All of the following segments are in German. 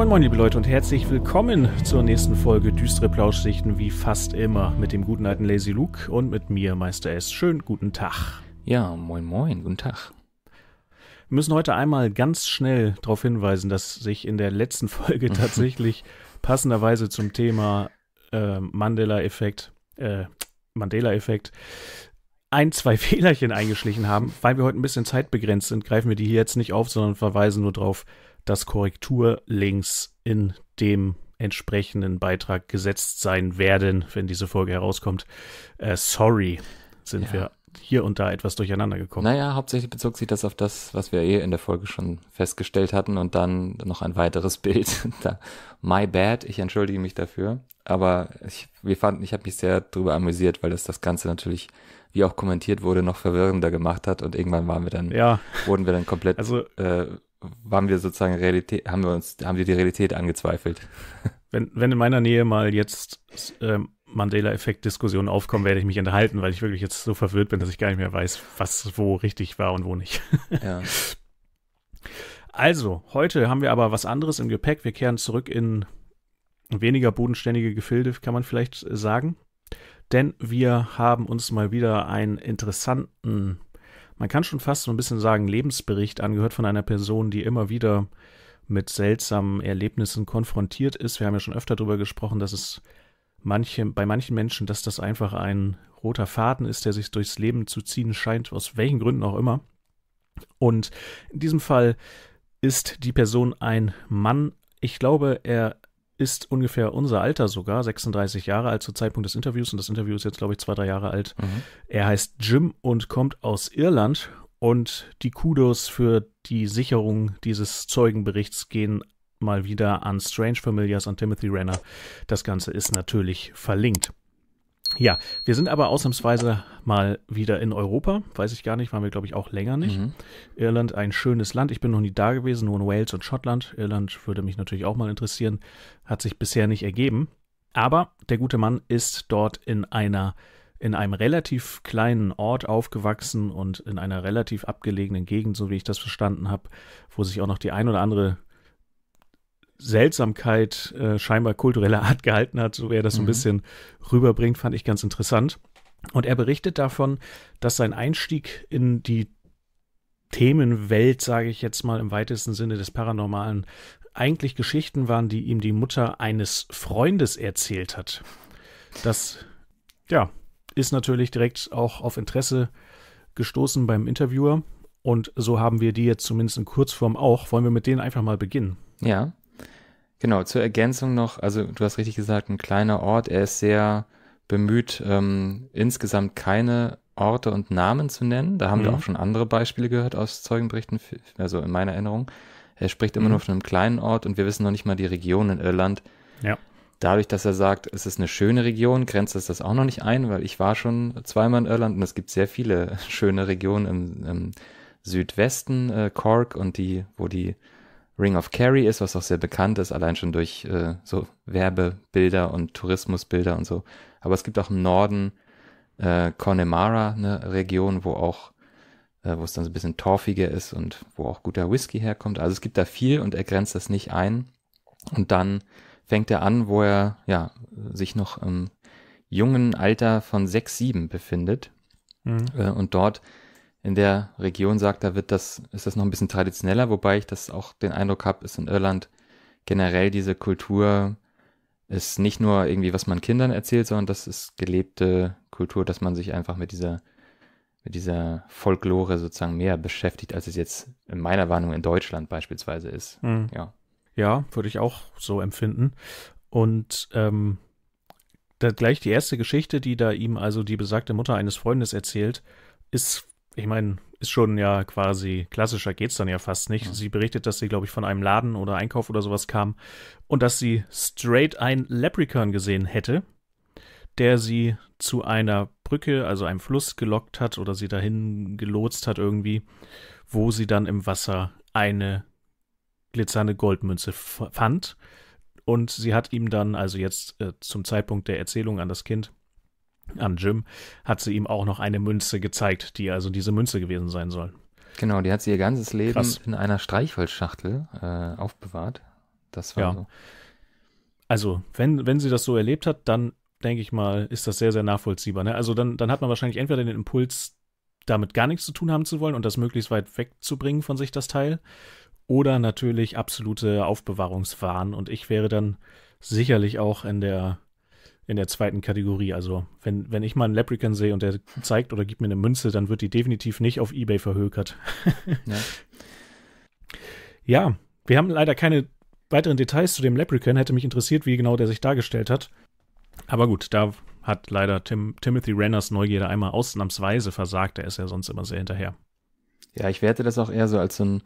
Moin moin liebe Leute und herzlich willkommen zur nächsten Folge Düstere Plauschsichten wie fast immer mit dem guten alten Lazy Luke und mit mir Meister S. Schönen guten Tag. Ja, moin moin, guten Tag. Wir müssen heute einmal ganz schnell darauf hinweisen, dass sich in der letzten Folge tatsächlich passenderweise zum Thema äh, Mandela-Effekt, äh, Mandela-Effekt, ein, zwei Fehlerchen eingeschlichen haben. Weil wir heute ein bisschen zeitbegrenzt sind, greifen wir die hier jetzt nicht auf, sondern verweisen nur darauf, dass Korrekturlinks in dem entsprechenden Beitrag gesetzt sein werden, wenn diese Folge herauskommt. Äh, sorry, sind ja. wir hier und da etwas durcheinander gekommen. Naja, hauptsächlich bezog sich das auf das, was wir eh in der Folge schon festgestellt hatten und dann noch ein weiteres Bild. My bad, ich entschuldige mich dafür. Aber ich, wir fanden, ich habe mich sehr darüber amüsiert, weil das das Ganze natürlich, wie auch kommentiert wurde, noch verwirrender gemacht hat und irgendwann waren wir dann, ja. wurden wir dann komplett also, äh, waren wir sozusagen Realität, haben wir uns, haben wir die Realität angezweifelt. Wenn, wenn in meiner Nähe mal jetzt ähm, Mandela-Effekt-Diskussionen aufkommen, werde ich mich enthalten, weil ich wirklich jetzt so verwirrt bin, dass ich gar nicht mehr weiß, was wo richtig war und wo nicht. Ja. Also, heute haben wir aber was anderes im Gepäck. Wir kehren zurück in weniger bodenständige Gefilde, kann man vielleicht sagen. Denn wir haben uns mal wieder einen interessanten man kann schon fast so ein bisschen sagen, Lebensbericht angehört von einer Person, die immer wieder mit seltsamen Erlebnissen konfrontiert ist. Wir haben ja schon öfter darüber gesprochen, dass es manche, bei manchen Menschen, dass das einfach ein roter Faden ist, der sich durchs Leben zu ziehen scheint, aus welchen Gründen auch immer. Und in diesem Fall ist die Person ein Mann. Ich glaube, er ist ungefähr unser Alter sogar, 36 Jahre alt zu Zeitpunkt des Interviews und das Interview ist jetzt, glaube ich, zwei, drei Jahre alt. Mhm. Er heißt Jim und kommt aus Irland und die Kudos für die Sicherung dieses Zeugenberichts gehen mal wieder an Strange Familiars, und Timothy Renner. Das Ganze ist natürlich verlinkt. Ja, wir sind aber ausnahmsweise mal wieder in Europa. Weiß ich gar nicht, waren wir, glaube ich, auch länger nicht. Mhm. Irland, ein schönes Land. Ich bin noch nie da gewesen, nur in Wales und Schottland. Irland würde mich natürlich auch mal interessieren. Hat sich bisher nicht ergeben. Aber der gute Mann ist dort in einer in einem relativ kleinen Ort aufgewachsen und in einer relativ abgelegenen Gegend, so wie ich das verstanden habe, wo sich auch noch die ein oder andere Seltsamkeit äh, scheinbar kultureller Art gehalten hat, so wie er das mhm. so ein mhm. bisschen rüberbringt, fand ich ganz interessant. Und er berichtet davon, dass sein Einstieg in die Themenwelt, sage ich jetzt mal im weitesten Sinne des Paranormalen, eigentlich Geschichten waren, die ihm die Mutter eines Freundes erzählt hat. Das, ja, ist natürlich direkt auch auf Interesse gestoßen beim Interviewer. Und so haben wir die jetzt zumindest in Kurzform auch. Wollen wir mit denen einfach mal beginnen? Ja. Genau, zur Ergänzung noch, also du hast richtig gesagt, ein kleiner Ort, er ist sehr bemüht, ähm, insgesamt keine Orte und Namen zu nennen. Da haben mhm. wir auch schon andere Beispiele gehört aus Zeugenberichten, also in meiner Erinnerung. Er spricht immer mhm. nur von einem kleinen Ort und wir wissen noch nicht mal die Region in Irland. Ja. Dadurch, dass er sagt, es ist eine schöne Region, grenzt es das auch noch nicht ein, weil ich war schon zweimal in Irland und es gibt sehr viele schöne Regionen im, im Südwesten, äh, Cork und die, wo die Ring of Kerry ist, was auch sehr bekannt ist, allein schon durch äh, so Werbebilder und Tourismusbilder und so. Aber es gibt auch im Norden äh, Connemara, eine Region, wo auch, äh, wo es dann so ein bisschen torfiger ist und wo auch guter Whisky herkommt. Also es gibt da viel und er grenzt das nicht ein. Und dann fängt er an, wo er ja sich noch im jungen Alter von sechs, sieben befindet. Mhm. Äh, und dort in der Region sagt, da wird das, ist das noch ein bisschen traditioneller, wobei ich das auch den Eindruck habe, ist in Irland generell diese Kultur ist nicht nur irgendwie, was man Kindern erzählt, sondern das ist gelebte Kultur, dass man sich einfach mit dieser, mit dieser Folklore sozusagen mehr beschäftigt, als es jetzt in meiner Warnung in Deutschland beispielsweise ist. Mhm. Ja. Ja, würde ich auch so empfinden. Und ähm, da gleich die erste Geschichte, die da ihm also die besagte Mutter eines Freundes erzählt, ist ich meine, ist schon ja quasi klassischer geht es dann ja fast nicht. Ja. Sie berichtet, dass sie, glaube ich, von einem Laden oder Einkauf oder sowas kam und dass sie straight ein Leprechaun gesehen hätte, der sie zu einer Brücke, also einem Fluss gelockt hat oder sie dahin gelotst hat irgendwie, wo sie dann im Wasser eine glitzernde Goldmünze fand. Und sie hat ihm dann, also jetzt äh, zum Zeitpunkt der Erzählung an das Kind, an Jim, hat sie ihm auch noch eine Münze gezeigt, die also diese Münze gewesen sein soll. Genau, die hat sie ihr ganzes Leben Krass. in einer Streichholzschachtel äh, aufbewahrt. Das war ja. so. Also, wenn, wenn sie das so erlebt hat, dann denke ich mal, ist das sehr, sehr nachvollziehbar. Ne? Also dann, dann hat man wahrscheinlich entweder den Impuls, damit gar nichts zu tun haben zu wollen und das möglichst weit wegzubringen von sich, das Teil. Oder natürlich absolute Aufbewahrungswahn. Und ich wäre dann sicherlich auch in der in der zweiten Kategorie. Also wenn, wenn ich mal einen Leprechaun sehe und der zeigt oder gibt mir eine Münze, dann wird die definitiv nicht auf Ebay verhökert. ja. ja, wir haben leider keine weiteren Details zu dem Leprechaun. Hätte mich interessiert, wie genau der sich dargestellt hat. Aber gut, da hat leider Tim, Timothy Renners Neugierde einmal ausnahmsweise versagt. Er ist ja sonst immer sehr hinterher. Ja, ich werte das auch eher so als so ein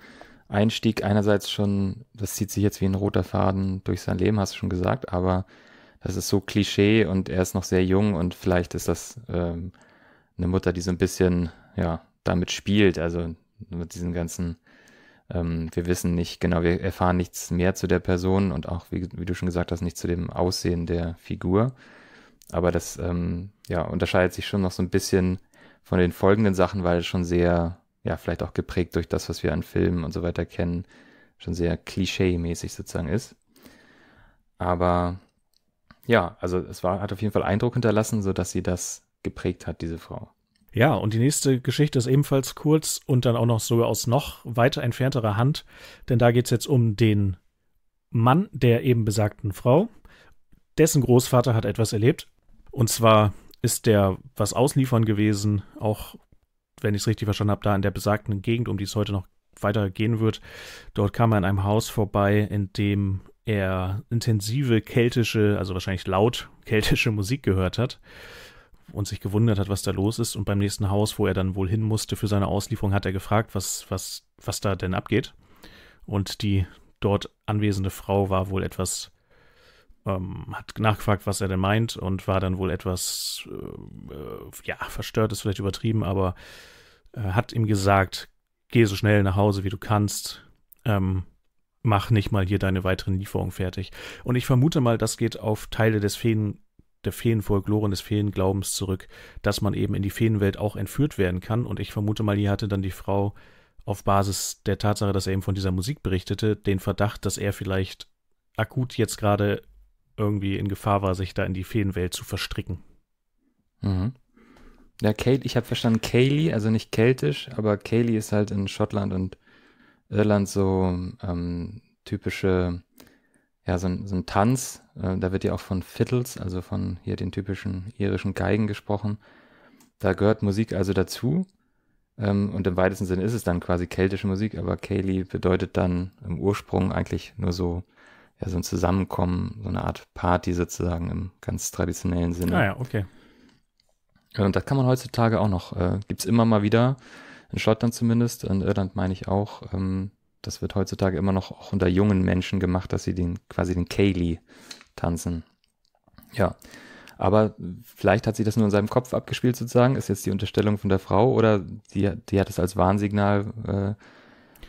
Einstieg. Einerseits schon, das zieht sich jetzt wie ein roter Faden durch sein Leben, hast du schon gesagt, aber das ist so Klischee und er ist noch sehr jung und vielleicht ist das ähm, eine Mutter, die so ein bisschen ja damit spielt, also mit diesen ganzen ähm, wir wissen nicht genau, wir erfahren nichts mehr zu der Person und auch, wie, wie du schon gesagt hast, nicht zu dem Aussehen der Figur. Aber das ähm, ja, unterscheidet sich schon noch so ein bisschen von den folgenden Sachen, weil es schon sehr, ja, vielleicht auch geprägt durch das, was wir an Filmen und so weiter kennen, schon sehr klischee-mäßig sozusagen ist. Aber ja, also es war, hat auf jeden Fall Eindruck hinterlassen, sodass sie das geprägt hat, diese Frau. Ja, und die nächste Geschichte ist ebenfalls kurz und dann auch noch so aus noch weiter entfernterer Hand, denn da geht es jetzt um den Mann der eben besagten Frau. Dessen Großvater hat etwas erlebt. Und zwar ist der was ausliefern gewesen, auch wenn ich es richtig verstanden habe, da in der besagten Gegend, um die es heute noch weiter gehen wird. Dort kam er in einem Haus vorbei, in dem er intensive keltische, also wahrscheinlich laut keltische Musik gehört hat und sich gewundert hat, was da los ist. Und beim nächsten Haus, wo er dann wohl hin musste für seine Auslieferung, hat er gefragt, was, was, was da denn abgeht. Und die dort anwesende Frau war wohl etwas, ähm, hat nachgefragt, was er denn meint und war dann wohl etwas, äh, äh ja, verstört ist vielleicht übertrieben, aber äh, hat ihm gesagt, geh so schnell nach Hause, wie du kannst. Ähm, mach nicht mal hier deine weiteren Lieferungen fertig. Und ich vermute mal, das geht auf Teile des Feen, der Feenfolklore des Feenglaubens zurück, dass man eben in die Feenwelt auch entführt werden kann. Und ich vermute mal, hier hatte dann die Frau auf Basis der Tatsache, dass er eben von dieser Musik berichtete, den Verdacht, dass er vielleicht akut jetzt gerade irgendwie in Gefahr war, sich da in die Feenwelt zu verstricken. Mhm. Ja, Kate, ich habe verstanden, Kaylee, also nicht keltisch, aber Kaylee ist halt in Schottland und Irland so ähm, typische, ja, so, so ein Tanz. Äh, da wird ja auch von Fiddles, also von hier den typischen irischen Geigen gesprochen. Da gehört Musik also dazu. Ähm, und im weitesten Sinne ist es dann quasi keltische Musik, aber Cayley bedeutet dann im Ursprung eigentlich nur so, ja, so ein Zusammenkommen, so eine Art Party sozusagen im ganz traditionellen Sinne. Ah ja, okay. Und das kann man heutzutage auch noch, äh, gibt es immer mal wieder, in Schottland zumindest, in Irland meine ich auch, ähm, das wird heutzutage immer noch auch unter jungen Menschen gemacht, dass sie den quasi den Kaylee tanzen. Ja. Aber vielleicht hat sie das nur in seinem Kopf abgespielt sozusagen, ist jetzt die Unterstellung von der Frau oder die, die hat es als Warnsignal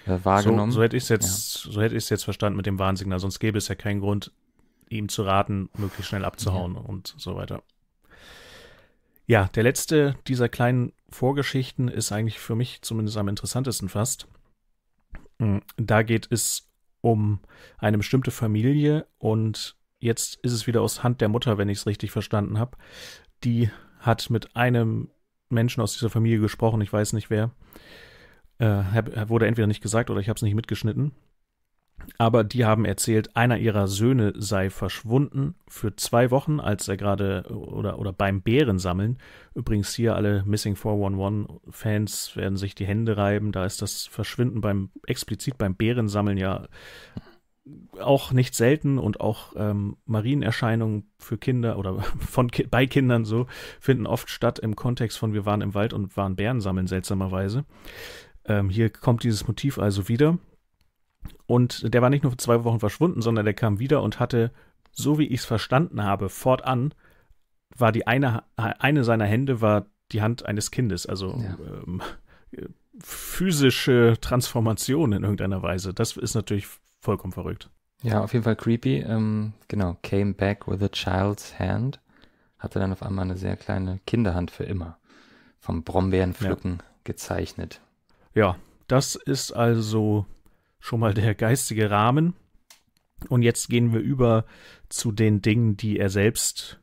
äh, äh wahrgenommen. So, so hätte ich es jetzt, ja. so hätte ich jetzt verstanden mit dem Warnsignal, sonst gäbe es ja keinen Grund, ihm zu raten, möglichst schnell abzuhauen ja. und so weiter. Ja, der letzte dieser kleinen Vorgeschichten ist eigentlich für mich zumindest am interessantesten fast. Mm, da geht es um eine bestimmte Familie und jetzt ist es wieder aus Hand der Mutter, wenn ich es richtig verstanden habe. Die hat mit einem Menschen aus dieser Familie gesprochen, ich weiß nicht wer. Äh, wurde entweder nicht gesagt oder ich habe es nicht mitgeschnitten aber die haben erzählt, einer ihrer Söhne sei verschwunden für zwei Wochen, als er gerade oder, oder beim Bärensammeln. Übrigens hier alle Missing 411-Fans werden sich die Hände reiben. Da ist das Verschwinden beim explizit beim Bärensammeln ja auch nicht selten und auch ähm, Marienerscheinungen für Kinder oder von bei Kindern so finden oft statt im Kontext von wir waren im Wald und waren Bären sammeln seltsamerweise. Ähm, hier kommt dieses Motiv also wieder. Und der war nicht nur für zwei Wochen verschwunden, sondern der kam wieder und hatte, so wie ich es verstanden habe, fortan war die eine, eine seiner Hände war die Hand eines Kindes, also ja. ähm, physische Transformation in irgendeiner Weise. Das ist natürlich vollkommen verrückt. Ja, auf jeden Fall creepy. Ähm, genau, came back with a child's hand. Hatte dann auf einmal eine sehr kleine Kinderhand für immer. Vom Brombeerenpflücken ja. gezeichnet. Ja, das ist also schon mal der geistige Rahmen. Und jetzt gehen wir über zu den Dingen, die er selbst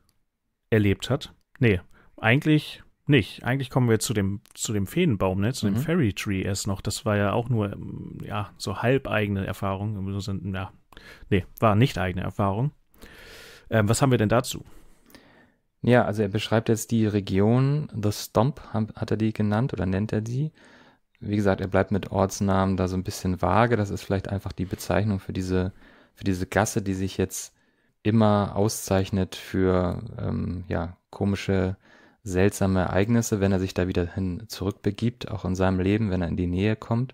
erlebt hat. Nee, eigentlich nicht. Eigentlich kommen wir zu dem, zu dem Feenbaum, ne? zu mhm. dem Fairy Tree erst noch. Das war ja auch nur ähm, ja, so halb eigene Erfahrung. Ja, nee, war nicht eigene Erfahrung. Ähm, was haben wir denn dazu? Ja, also er beschreibt jetzt die Region, The Stomp hat er die genannt oder nennt er die wie gesagt, er bleibt mit Ortsnamen da so ein bisschen vage. Das ist vielleicht einfach die Bezeichnung für diese, für diese Gasse, die sich jetzt immer auszeichnet für ähm, ja, komische, seltsame Ereignisse, wenn er sich da wieder hin zurückbegibt, auch in seinem Leben, wenn er in die Nähe kommt.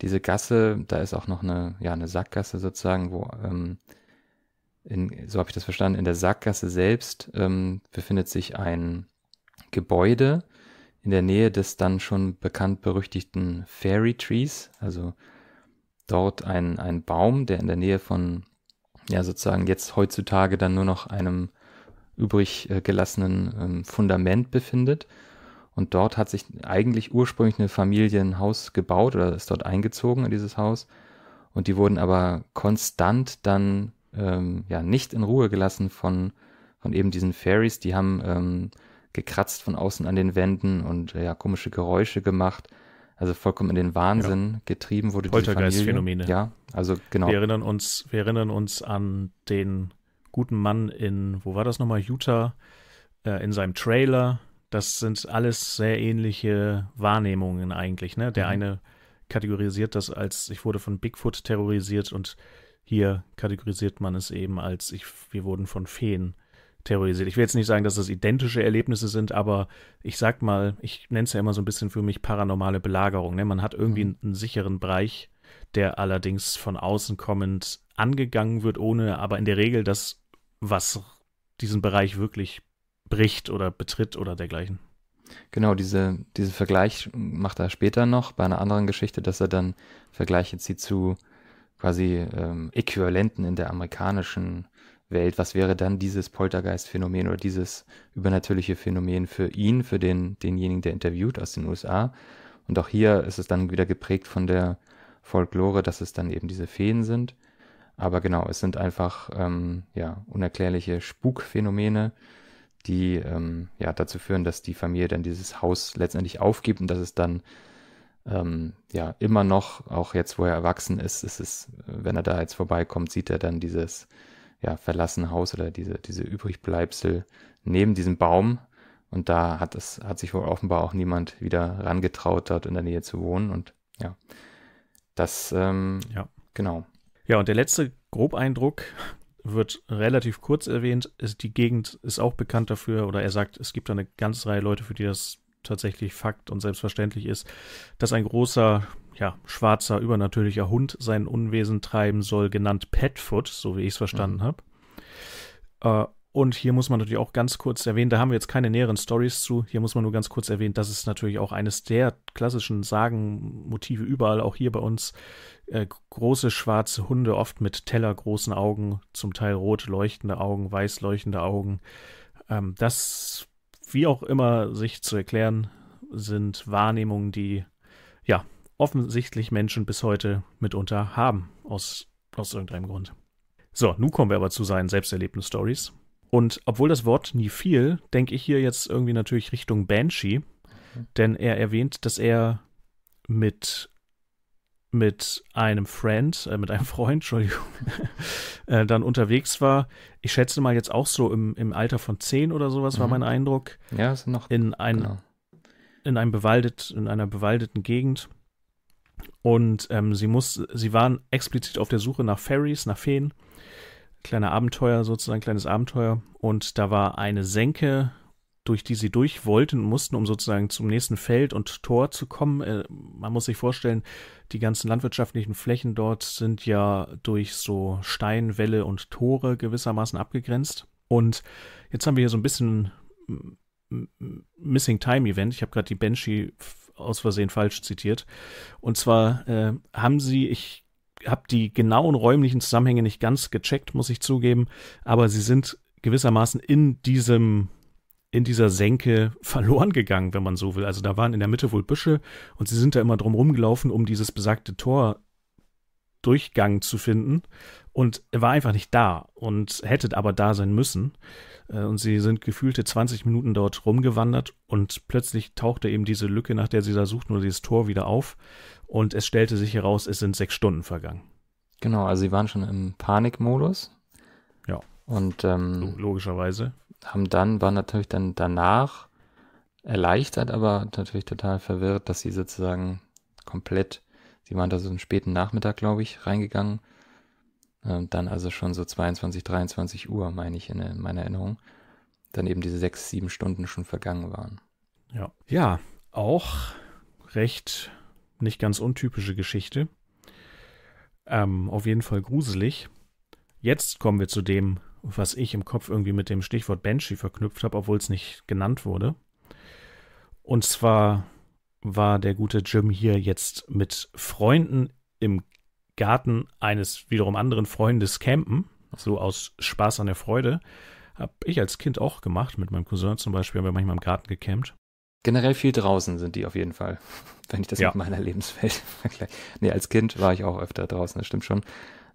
Diese Gasse, da ist auch noch eine, ja, eine Sackgasse sozusagen, wo, ähm, in, so habe ich das verstanden, in der Sackgasse selbst ähm, befindet sich ein Gebäude, in der Nähe des dann schon bekannt berüchtigten Fairy Trees, also dort ein, ein Baum, der in der Nähe von, ja sozusagen jetzt heutzutage dann nur noch einem übrig äh, gelassenen ähm, Fundament befindet. Und dort hat sich eigentlich ursprünglich eine Familie ein Haus gebaut oder ist dort eingezogen in dieses Haus. Und die wurden aber konstant dann ähm, ja nicht in Ruhe gelassen von, von eben diesen Fairies. Die haben ähm, gekratzt von außen an den Wänden und ja, komische Geräusche gemacht. Also vollkommen in den Wahnsinn ja. getrieben wurde die phänomene Ja, also genau. Wir erinnern, uns, wir erinnern uns an den guten Mann in, wo war das nochmal, Utah, äh, in seinem Trailer. Das sind alles sehr ähnliche Wahrnehmungen eigentlich. Ne? Der mhm. eine kategorisiert das als, ich wurde von Bigfoot terrorisiert und hier kategorisiert man es eben als, ich, wir wurden von Feen terrorisiert. Ich will jetzt nicht sagen, dass das identische Erlebnisse sind, aber ich sag mal, ich nenne es ja immer so ein bisschen für mich paranormale Belagerung. Ne? Man hat irgendwie mhm. einen, sicheren Bereich, der allerdings von außen kommend angegangen wird, ohne aber in der Regel das, was diesen Bereich wirklich bricht oder betritt oder dergleichen. Genau, diese, diesen Vergleich macht er später noch bei einer anderen Geschichte, dass er dann Vergleiche zieht zu quasi ähm, Äquivalenten in der amerikanischen Welt, was wäre dann dieses Poltergeist-Phänomen oder dieses übernatürliche Phänomen für ihn, für den, denjenigen, der interviewt aus den USA? Und auch hier ist es dann wieder geprägt von der Folklore, dass es dann eben diese Feen sind. Aber genau, es sind einfach ähm, ja, unerklärliche Spukphänomene, die ähm, ja, dazu führen, dass die Familie dann dieses Haus letztendlich aufgibt und dass es dann ähm, ja immer noch, auch jetzt wo er erwachsen ist, ist es, wenn er da jetzt vorbeikommt, sieht er dann dieses ja, verlassene Haus oder diese, diese Übrigbleibsel neben diesem Baum. Und da hat es, hat sich wohl offenbar auch niemand wieder rangetraut, dort in der Nähe zu wohnen. Und ja, das, ähm, ja. genau. Ja, und der letzte Grobeindruck wird relativ kurz erwähnt. Ist, die Gegend ist auch bekannt dafür, oder er sagt, es gibt da eine ganze Reihe Leute, für die das tatsächlich Fakt und selbstverständlich ist, dass ein großer ja, schwarzer, übernatürlicher Hund sein Unwesen treiben soll, genannt Petfoot, so wie ich es verstanden mhm. habe. Äh, und hier muss man natürlich auch ganz kurz erwähnen, da haben wir jetzt keine näheren Stories zu, hier muss man nur ganz kurz erwähnen, das ist natürlich auch eines der klassischen Sagenmotive überall, auch hier bei uns. Äh, große schwarze Hunde, oft mit tellergroßen Augen, zum Teil rot leuchtende Augen, weiß leuchtende Augen. Ähm, das, wie auch immer sich zu erklären, sind Wahrnehmungen, die ja offensichtlich Menschen bis heute mitunter haben, aus, aus irgendeinem Grund. So, nun kommen wir aber zu seinen selbsterlebten Stories. Und obwohl das Wort nie fiel, denke ich hier jetzt irgendwie natürlich Richtung Banshee, mhm. denn er erwähnt, dass er mit mit einem Friend, äh, mit einem Freund, Entschuldigung, äh, dann unterwegs war. Ich schätze mal jetzt auch so im, im Alter von zehn oder sowas mhm. war mein Eindruck. Ja, ist noch in ein, genau. in einem bewaldet, in einer bewaldeten Gegend und ähm, sie, muss, sie waren explizit auf der Suche nach Fairies, nach Feen. Kleiner Abenteuer, sozusagen, kleines Abenteuer. Und da war eine Senke, durch die sie durch wollten und mussten, um sozusagen zum nächsten Feld und Tor zu kommen. Äh, man muss sich vorstellen, die ganzen landwirtschaftlichen Flächen dort sind ja durch so Steinwälle und Tore gewissermaßen abgegrenzt. Und jetzt haben wir hier so ein bisschen Missing Time Event. Ich habe gerade die Banshee aus Versehen falsch zitiert. Und zwar äh, haben sie, ich habe die genauen räumlichen Zusammenhänge nicht ganz gecheckt, muss ich zugeben, aber sie sind gewissermaßen in diesem in dieser Senke verloren gegangen, wenn man so will. Also da waren in der Mitte wohl Büsche und sie sind da immer drum rumgelaufen, um dieses besagte Tor Durchgang zu finden. Und er war einfach nicht da und hätte aber da sein müssen. Äh, und sie sind gefühlte 20 Minuten dort rumgewandert und plötzlich tauchte eben diese Lücke, nach der sie da suchten, oder dieses Tor wieder auf. Und es stellte sich heraus, es sind sechs Stunden vergangen. Genau, also sie waren schon im Panikmodus. Ja. Und ähm, logischerweise haben dann, waren natürlich dann danach erleichtert, aber natürlich total verwirrt, dass sie sozusagen komplett, sie waren da so einen späten Nachmittag, glaube ich, reingegangen ähm, dann also schon so 22, 23 Uhr, meine ich äh, in, meiner Erinnerung, dann eben diese sechs, sieben Stunden schon vergangen waren. Ja, ja auch recht nicht ganz untypische Geschichte. Ähm, auf jeden Fall gruselig. Jetzt kommen wir zu dem, was ich im Kopf irgendwie mit dem Stichwort Banshee verknüpft habe, obwohl es nicht genannt wurde. Und zwar war der gute Jim hier jetzt mit Freunden im Garten eines wiederum anderen Freundes campen, so aus Spaß an der Freude. Habe ich als Kind auch gemacht, mit meinem Cousin zum Beispiel, haben wir manchmal im Garten gecampt. Generell viel draußen sind die auf jeden Fall, wenn ich das ja. mit meiner Lebenswelt vergleiche. Nee, als Kind war ich auch öfter draußen, das stimmt schon.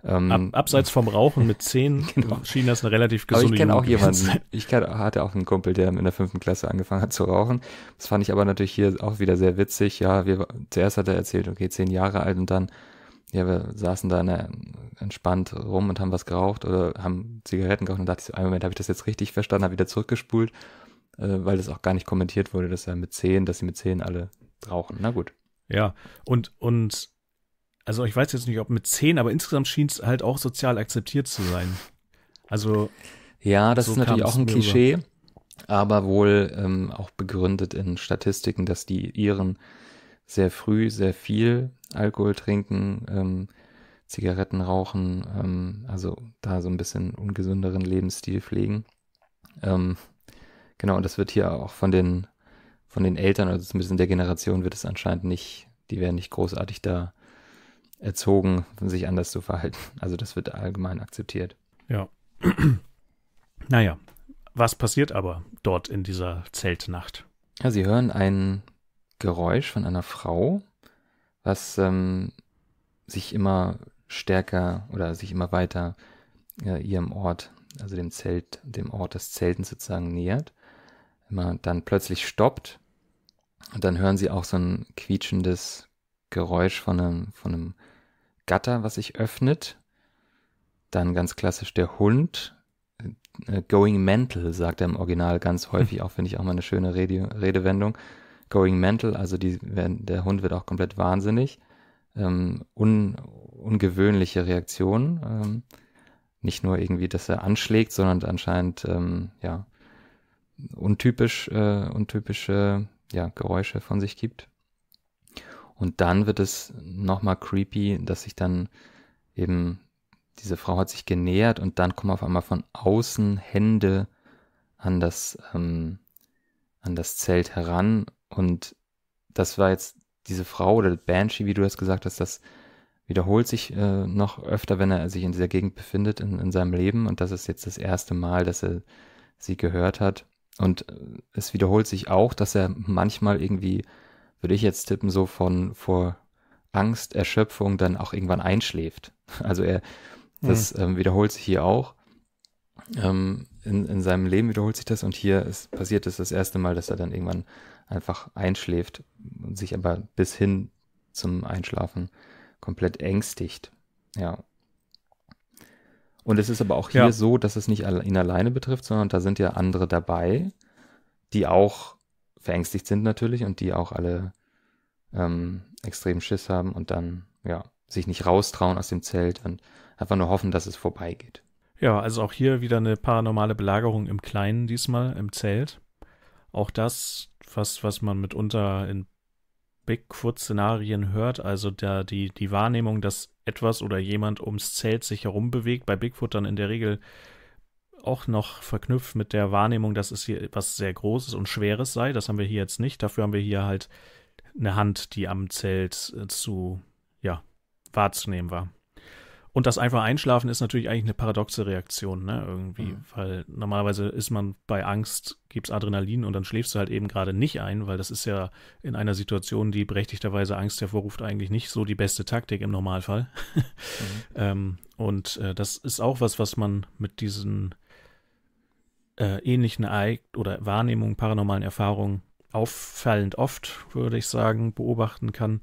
Ähm, Ab, abseits vom Rauchen mit zehn genau. schien das eine relativ gesunde aber ich kenne auch jemanden. Ich kann, hatte auch einen Kumpel, der in der fünften Klasse angefangen hat zu rauchen. Das fand ich aber natürlich hier auch wieder sehr witzig. Ja, wir, zuerst hat er erzählt, okay, zehn Jahre alt und dann ja, wir saßen da ne, entspannt rum und haben was geraucht oder haben Zigaretten geraucht und dachte ich so, einen Moment, habe ich das jetzt richtig verstanden, habe wieder zurückgespult, äh, weil das auch gar nicht kommentiert wurde, dass er mit zehn, dass sie mit zehn alle rauchen. Na gut. Ja, und, und also ich weiß jetzt nicht, ob mit zehn, aber insgesamt schien es halt auch sozial akzeptiert zu sein. Also. Ja, das so ist natürlich auch ein Klischee, über. aber wohl ähm, auch begründet in Statistiken, dass die Iren sehr früh sehr viel Alkohol trinken, ähm, Zigaretten rauchen, ähm, also da so ein bisschen ungesünderen Lebensstil pflegen. Ähm, genau, und das wird hier auch von den, von den Eltern, also zumindest in der Generation wird es anscheinend nicht, die werden nicht großartig da erzogen, sich anders zu verhalten. Also das wird allgemein akzeptiert. Ja. naja, was passiert aber dort in dieser Zeltnacht? Ja, sie hören einen Geräusch von einer Frau, was ähm, sich immer stärker oder sich immer weiter äh, ihrem Ort, also dem Zelt, dem Ort des Zelten sozusagen nähert. Immer dann plötzlich stoppt und dann hören sie auch so ein quietschendes Geräusch von einem, von einem Gatter, was sich öffnet. Dann ganz klassisch der Hund. Äh, äh, Going mental, sagt er im Original ganz häufig, auch finde ich auch mal eine schöne Rede, Redewendung going mental, also die, der Hund wird auch komplett wahnsinnig. Ähm, un, ungewöhnliche Reaktionen. Ähm, nicht nur irgendwie, dass er anschlägt, sondern anscheinend ähm, ja untypisch, äh, untypische ja, Geräusche von sich gibt. Und dann wird es nochmal creepy, dass sich dann eben diese Frau hat sich genähert und dann kommen auf einmal von außen Hände an das, ähm, an das Zelt heran und das war jetzt diese Frau oder Banshee, wie du das gesagt hast, das wiederholt sich äh, noch öfter, wenn er sich in dieser Gegend befindet, in, in seinem Leben. Und das ist jetzt das erste Mal, dass er sie gehört hat. Und äh, es wiederholt sich auch, dass er manchmal irgendwie, würde ich jetzt tippen, so von vor Angst, Erschöpfung dann auch irgendwann einschläft. Also er, das mhm. ähm, wiederholt sich hier auch. Ähm, in, in seinem Leben wiederholt sich das und hier ist, passiert es das erste Mal, dass er dann irgendwann einfach einschläft und sich aber bis hin zum Einschlafen komplett ängstigt. Ja. Und es ist aber auch hier ja. so, dass es nicht ihn alleine betrifft, sondern da sind ja andere dabei, die auch verängstigt sind natürlich und die auch alle ähm, extrem Schiss haben und dann, ja, sich nicht raustrauen aus dem Zelt und einfach nur hoffen, dass es vorbeigeht. Ja, also auch hier wieder eine paranormale Belagerung im Kleinen diesmal, im Zelt. Auch das was, was man mitunter in Bigfoot-Szenarien hört, also der, die, die Wahrnehmung, dass etwas oder jemand ums Zelt sich herum bewegt, bei Bigfoot dann in der Regel auch noch verknüpft mit der Wahrnehmung, dass es hier etwas sehr Großes und Schweres sei. Das haben wir hier jetzt nicht. Dafür haben wir hier halt eine Hand, die am Zelt äh, zu, ja, wahrzunehmen war. Und das einfach einschlafen ist natürlich eigentlich eine paradoxe Reaktion, ne? Irgendwie. Mhm. Weil normalerweise ist man bei Angst, gibt es Adrenalin und dann schläfst du halt eben gerade nicht ein, weil das ist ja in einer Situation, die berechtigterweise Angst hervorruft, eigentlich nicht so die beste Taktik im Normalfall. Mhm. ähm, und äh, das ist auch was, was man mit diesen äh, ähnlichen Ereign oder Wahrnehmungen, paranormalen Erfahrungen auffallend oft, würde ich sagen, beobachten kann,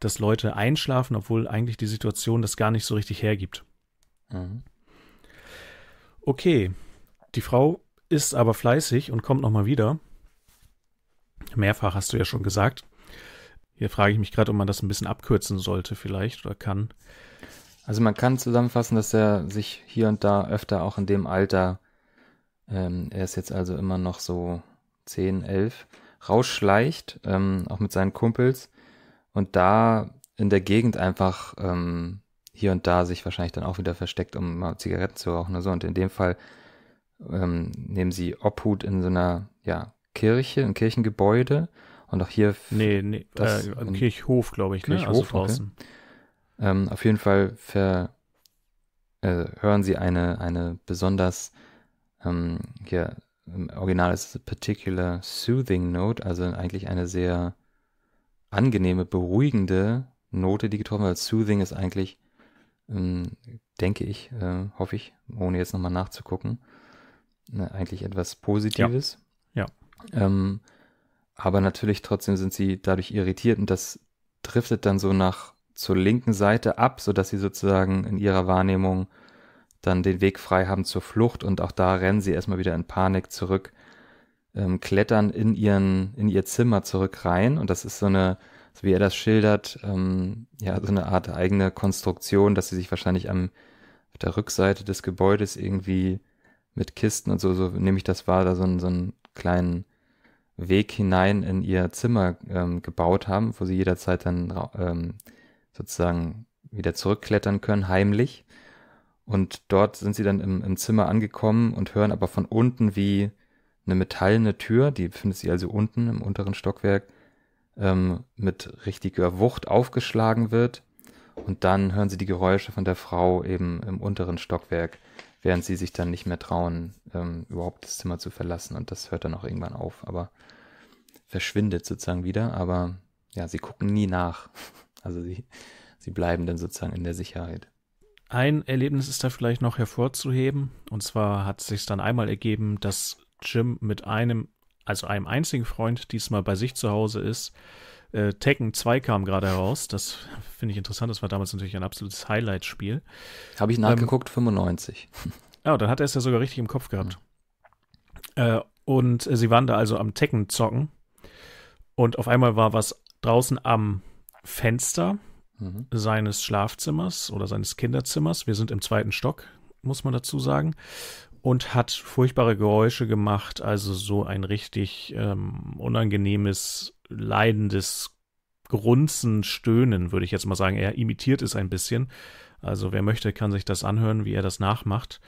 dass Leute einschlafen, obwohl eigentlich die Situation das gar nicht so richtig hergibt. Mhm. Okay, die Frau ist aber fleißig und kommt nochmal wieder. Mehrfach hast du ja schon gesagt. Hier frage ich mich gerade, ob man das ein bisschen abkürzen sollte vielleicht oder kann. Also man kann zusammenfassen, dass er sich hier und da öfter auch in dem Alter, ähm, er ist jetzt also immer noch so 10, 11, rausschleicht, ähm, auch mit seinen Kumpels und da in der Gegend einfach ähm, hier und da sich wahrscheinlich dann auch wieder versteckt, um mal Zigaretten zu rauchen oder so. Und in dem Fall ähm, nehmen sie Obhut in so einer ja, Kirche, ein Kirchengebäude. Und auch hier. Nee, nee, das, äh, im Kirchhof, glaube ich. Ne? Kirchhof, ne? also draußen. Okay. Ähm, auf jeden Fall ver, äh, hören sie eine, eine besonders, ähm, hier im ähm, Original ist es a particular soothing note, also eigentlich eine sehr angenehme, beruhigende Note, die getroffen wird. Soothing ist eigentlich, ähm, denke ich, äh, hoffe ich, ohne jetzt nochmal nachzugucken, ne, eigentlich etwas Positives. Ja. ja. Ähm, aber natürlich trotzdem sind sie dadurch irritiert und das driftet dann so nach zur linken Seite ab, sodass sie sozusagen in ihrer Wahrnehmung dann den Weg frei haben zur Flucht und auch da rennen sie erstmal wieder in Panik zurück ähm, klettern in, ihren, in ihr Zimmer zurück rein. Und das ist so eine, so wie er das schildert, ähm, ja, so eine Art eigene Konstruktion, dass sie sich wahrscheinlich am, auf der Rückseite des Gebäudes irgendwie mit Kisten und so, so nehme ich das wahr, da so einen, so einen kleinen Weg hinein in ihr Zimmer ähm, gebaut haben, wo sie jederzeit dann ähm, sozusagen wieder zurückklettern können, heimlich. Und dort sind sie dann im, im Zimmer angekommen und hören aber von unten, wie eine metallene Tür, die findet sie also unten im unteren Stockwerk, ähm, mit richtiger Wucht aufgeschlagen wird. Und dann hören sie die Geräusche von der Frau eben im unteren Stockwerk, während sie sich dann nicht mehr trauen, ähm, überhaupt das Zimmer zu verlassen. Und das hört dann auch irgendwann auf, aber verschwindet sozusagen wieder. Aber ja, sie gucken nie nach. Also sie, sie bleiben dann sozusagen in der Sicherheit. Ein Erlebnis ist da vielleicht noch hervorzuheben. Und zwar hat es sich dann einmal ergeben, dass Jim mit einem, also einem einzigen Freund diesmal bei sich zu Hause ist. Äh, Tekken 2 kam gerade heraus. Das finde ich interessant. Das war damals natürlich ein absolutes Highlight-Spiel. Habe ich ähm, nachgeguckt, ähm, 95. Ja, dann hat er es ja sogar richtig im Kopf gehabt. Äh, und äh, sie waren da also am Tekken zocken. Und auf einmal war was draußen am Fenster mhm. seines Schlafzimmers oder seines Kinderzimmers. Wir sind im zweiten Stock, muss man dazu sagen und hat furchtbare Geräusche gemacht, also so ein richtig ähm, unangenehmes, leidendes Grunzen, Stöhnen, würde ich jetzt mal sagen. Er imitiert es ein bisschen. Also wer möchte, kann sich das anhören, wie er das nachmacht.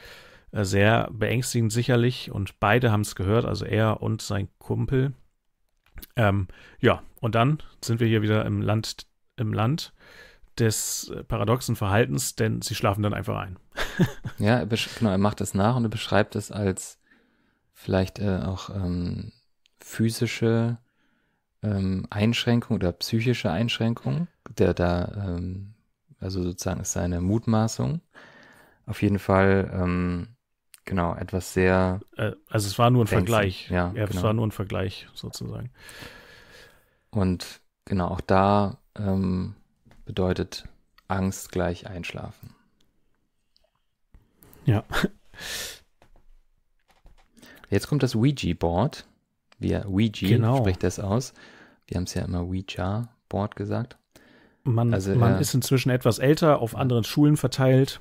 Äh, sehr beängstigend sicherlich und beide haben es gehört, also er und sein Kumpel. Ähm, ja, und dann sind wir hier wieder im Land, im Land des äh, paradoxen Verhaltens, denn sie schlafen dann einfach ein. ja, er genau, er macht es nach und er beschreibt es als vielleicht äh, auch ähm, physische ähm, Einschränkung oder psychische Einschränkung, der da, ähm, also sozusagen ist seine Mutmaßung. Auf jeden Fall, ähm, genau, etwas sehr. Äh, also es war nur ein denzen. Vergleich. Ja, ja es genau. war nur ein Vergleich sozusagen. Und genau, auch da ähm, bedeutet Angst gleich einschlafen. Ja. Jetzt kommt das Ouija-Board. Wir Ouija genau. spricht das aus. Wir haben es ja immer Ouija-Board gesagt. Man, also, man äh, ist inzwischen etwas älter, auf anderen Schulen verteilt.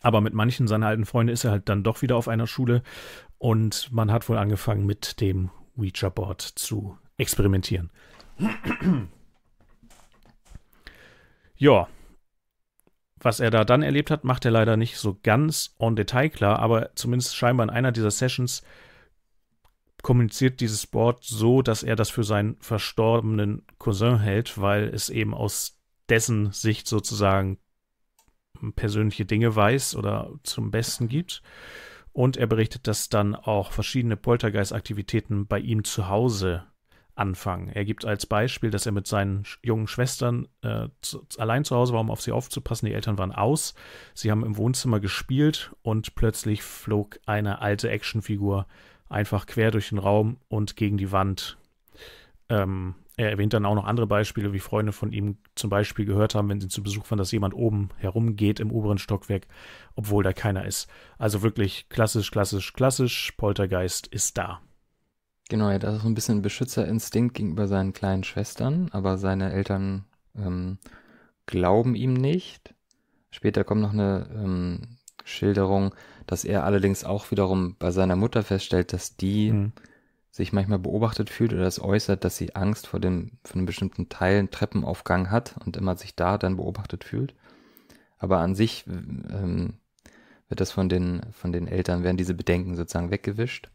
Aber mit manchen seiner alten Freunde ist er halt dann doch wieder auf einer Schule. Und man hat wohl angefangen, mit dem Ouija-Board zu experimentieren. Ja. Was er da dann erlebt hat, macht er leider nicht so ganz on Detail klar, aber zumindest scheinbar in einer dieser Sessions kommuniziert dieses Board so, dass er das für seinen verstorbenen Cousin hält, weil es eben aus dessen Sicht sozusagen persönliche Dinge weiß oder zum Besten gibt. Und er berichtet, dass dann auch verschiedene Poltergeist-Aktivitäten bei ihm zu Hause anfangen. Er gibt als Beispiel, dass er mit seinen jungen Schwestern äh, zu, allein zu Hause war, um auf sie aufzupassen. Die Eltern waren aus. Sie haben im Wohnzimmer gespielt und plötzlich flog eine alte Actionfigur einfach quer durch den Raum und gegen die Wand. Ähm, er erwähnt dann auch noch andere Beispiele, wie Freunde von ihm zum Beispiel gehört haben, wenn sie zu Besuch waren, dass jemand oben herumgeht im oberen Stockwerk, obwohl da keiner ist. Also wirklich klassisch, klassisch, klassisch. Poltergeist ist da. Genau, er hat also so ein bisschen Beschützerinstinkt gegenüber seinen kleinen Schwestern, aber seine Eltern ähm, glauben ihm nicht. Später kommt noch eine ähm, Schilderung, dass er allerdings auch wiederum bei seiner Mutter feststellt, dass die mhm. sich manchmal beobachtet fühlt oder es äußert, dass sie Angst vor dem, von einem bestimmten Teil, Treppenaufgang hat und immer sich da dann beobachtet fühlt. Aber an sich ähm, wird das von den, von den Eltern, werden diese Bedenken sozusagen weggewischt.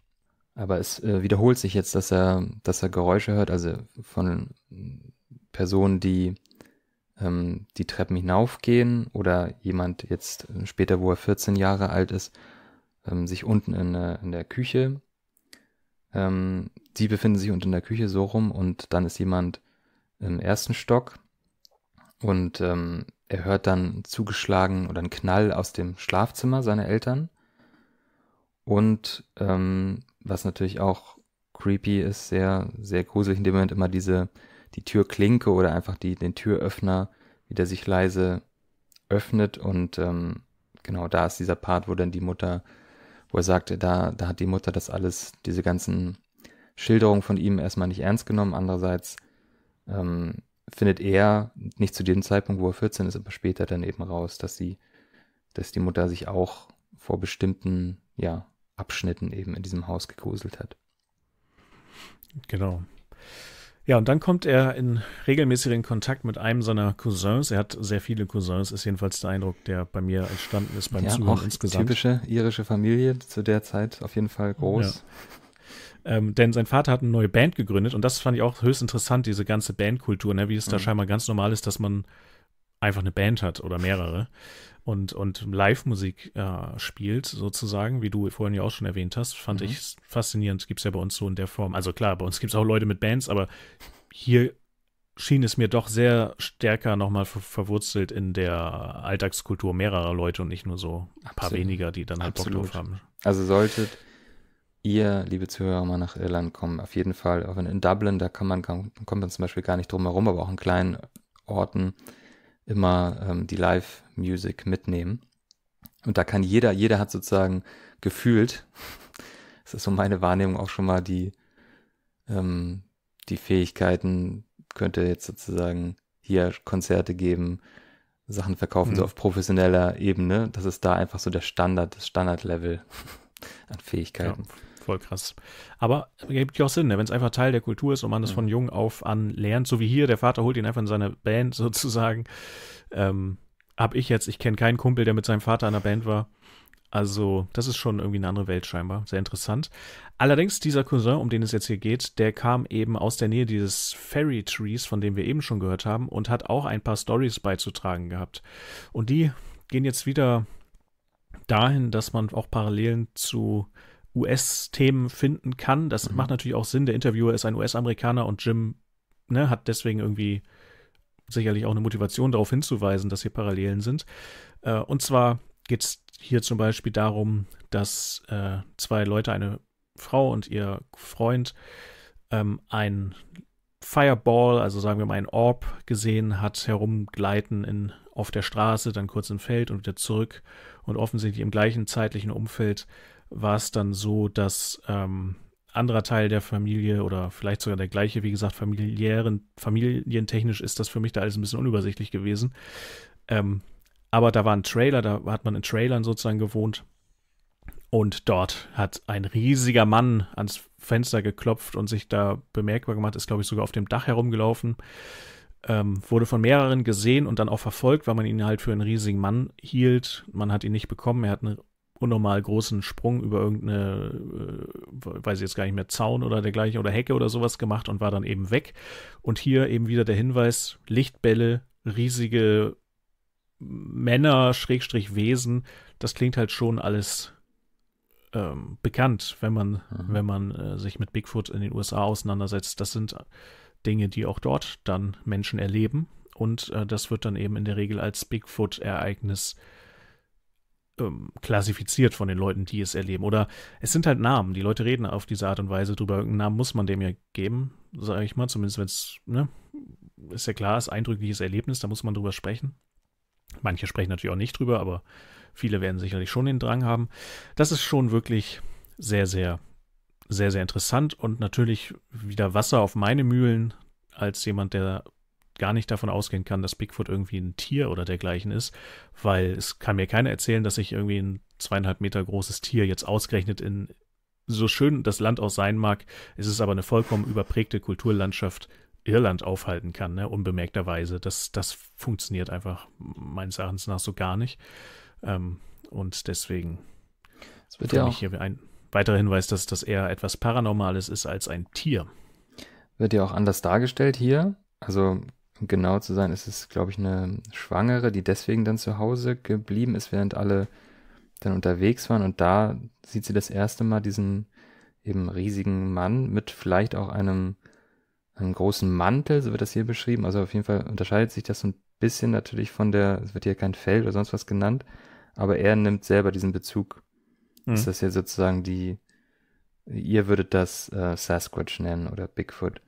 Aber es äh, wiederholt sich jetzt, dass er, dass er Geräusche hört, also von Personen, die ähm, die Treppen hinaufgehen oder jemand jetzt äh, später, wo er 14 Jahre alt ist, ähm, sich unten in, äh, in der Küche. Ähm, die befinden sich unten in der Küche so rum und dann ist jemand im ersten Stock und ähm, er hört dann zugeschlagen oder einen Knall aus dem Schlafzimmer seiner Eltern und ähm, was natürlich auch creepy ist, sehr, sehr gruselig in dem Moment immer diese, die Türklinke oder einfach die, den Türöffner, wie der sich leise öffnet und ähm, genau da ist dieser Part, wo dann die Mutter, wo er sagte, da, da hat die Mutter das alles, diese ganzen Schilderungen von ihm erstmal nicht ernst genommen. Andererseits ähm, findet er nicht zu dem Zeitpunkt, wo er 14 ist, aber später dann eben raus, dass sie, dass die Mutter sich auch vor bestimmten, ja, Abschnitten eben in diesem Haus gekuselt hat. Genau. Ja, und dann kommt er in regelmäßigen Kontakt mit einem seiner Cousins. Er hat sehr viele Cousins, ist jedenfalls der Eindruck, der bei mir entstanden ist beim ja, Zuhören auch insgesamt. Typische irische Familie zu der Zeit auf jeden Fall groß. Ja. Ähm, denn sein Vater hat eine neue Band gegründet und das fand ich auch höchst interessant, diese ganze Bandkultur, ne? wie es mhm. da scheinbar ganz normal ist, dass man einfach eine Band hat oder mehrere und, und Live-Musik äh, spielt, sozusagen, wie du vorhin ja auch schon erwähnt hast, fand mhm. ich faszinierend. Gibt es ja bei uns so in der Form. Also klar, bei uns gibt es auch Leute mit Bands, aber hier schien es mir doch sehr stärker nochmal ver verwurzelt in der Alltagskultur mehrerer Leute und nicht nur so ein Absolut. paar weniger, die dann halt Absolut. Bock drauf haben. Also solltet ihr, liebe Zuhörer, mal nach Irland kommen, auf jeden Fall. Auch in Dublin, da kann man, kommt man zum Beispiel gar nicht drum herum, aber auch in kleinen Orten immer ähm, die Live-Music mitnehmen. Und da kann jeder, jeder hat sozusagen gefühlt, das ist so meine Wahrnehmung auch schon mal die, ähm, die Fähigkeiten, könnte jetzt sozusagen hier Konzerte geben, Sachen verkaufen, mhm. so auf professioneller Ebene. Das ist da einfach so der Standard, das Standardlevel an Fähigkeiten. Ja voll krass. Aber gibt ja auch Sinn, ne? wenn es einfach Teil der Kultur ist und man das mhm. von jung auf an lernt, so wie hier, der Vater holt ihn einfach in seine Band sozusagen. Ähm, hab ich jetzt, ich kenne keinen Kumpel, der mit seinem Vater in der Band war. Also, das ist schon irgendwie eine andere Welt scheinbar. Sehr interessant. Allerdings, dieser Cousin, um den es jetzt hier geht, der kam eben aus der Nähe dieses Fairy Trees, von dem wir eben schon gehört haben, und hat auch ein paar Stories beizutragen gehabt. Und die gehen jetzt wieder dahin, dass man auch Parallelen zu US-Themen finden kann. Das mhm. macht natürlich auch Sinn. Der Interviewer ist ein US-Amerikaner und Jim ne, hat deswegen irgendwie sicherlich auch eine Motivation darauf hinzuweisen, dass hier Parallelen sind. Äh, und zwar geht es hier zum Beispiel darum, dass äh, zwei Leute, eine Frau und ihr Freund, ähm, ein Fireball, also sagen wir mal ein Orb, gesehen hat, herumgleiten in, auf der Straße, dann kurz im Feld und wieder zurück und offensichtlich im gleichen zeitlichen Umfeld war es dann so, dass ähm, anderer Teil der Familie oder vielleicht sogar der gleiche, wie gesagt, familiären, familientechnisch ist das für mich da alles ein bisschen unübersichtlich gewesen. Ähm, aber da war ein Trailer, da hat man in Trailern sozusagen gewohnt. Und dort hat ein riesiger Mann ans Fenster geklopft und sich da bemerkbar gemacht, ist, glaube ich, sogar auf dem Dach herumgelaufen. Ähm, wurde von mehreren gesehen und dann auch verfolgt, weil man ihn halt für einen riesigen Mann hielt. Man hat ihn nicht bekommen. Er hat eine unnormal großen Sprung über irgendeine, äh, weiß ich jetzt gar nicht mehr, Zaun oder dergleichen oder Hecke oder sowas gemacht und war dann eben weg. Und hier eben wieder der Hinweis, Lichtbälle, riesige Männer, Schrägstrich Wesen, das klingt halt schon alles ähm, bekannt, wenn man, mhm. wenn man äh, sich mit Bigfoot in den USA auseinandersetzt. Das sind Dinge, die auch dort dann Menschen erleben. Und äh, das wird dann eben in der Regel als Bigfoot-Ereignis äh, ähm, klassifiziert von den Leuten, die es erleben. Oder es sind halt Namen. Die Leute reden auf diese Art und Weise drüber. Irgendeinen Namen muss man dem ja geben, sage ich mal. Zumindest wenn es, ne? Ist ja klar, ist eindrückliches Erlebnis, da muss man drüber sprechen. Manche sprechen natürlich auch nicht drüber, aber viele werden sicherlich schon den Drang haben. Das ist schon wirklich sehr, sehr, sehr, sehr interessant und natürlich wieder Wasser auf meine Mühlen als jemand, der gar nicht davon ausgehen kann, dass Bigfoot irgendwie ein Tier oder dergleichen ist, weil es kann mir keiner erzählen, dass sich irgendwie ein zweieinhalb Meter großes Tier jetzt ausgerechnet in so schön das Land auch sein mag, ist es aber eine vollkommen überprägte Kulturlandschaft Irland aufhalten kann, ne? unbemerkterweise. Das, das funktioniert einfach meines Erachtens nach so gar nicht. Ähm, und deswegen das wird ja auch hier ein weiterer Hinweis, dass das eher etwas Paranormales ist als ein Tier. Wird ja auch anders dargestellt hier. Also genau zu sein, ist es, glaube ich, eine Schwangere, die deswegen dann zu Hause geblieben ist, während alle dann unterwegs waren. Und da sieht sie das erste Mal diesen eben riesigen Mann mit vielleicht auch einem, einem großen Mantel, so wird das hier beschrieben. Also auf jeden Fall unterscheidet sich das so ein bisschen natürlich von der, es wird hier kein Feld oder sonst was genannt, aber er nimmt selber diesen Bezug. Mhm. Ist das ja sozusagen die, ihr würdet das äh, Sasquatch nennen oder Bigfoot.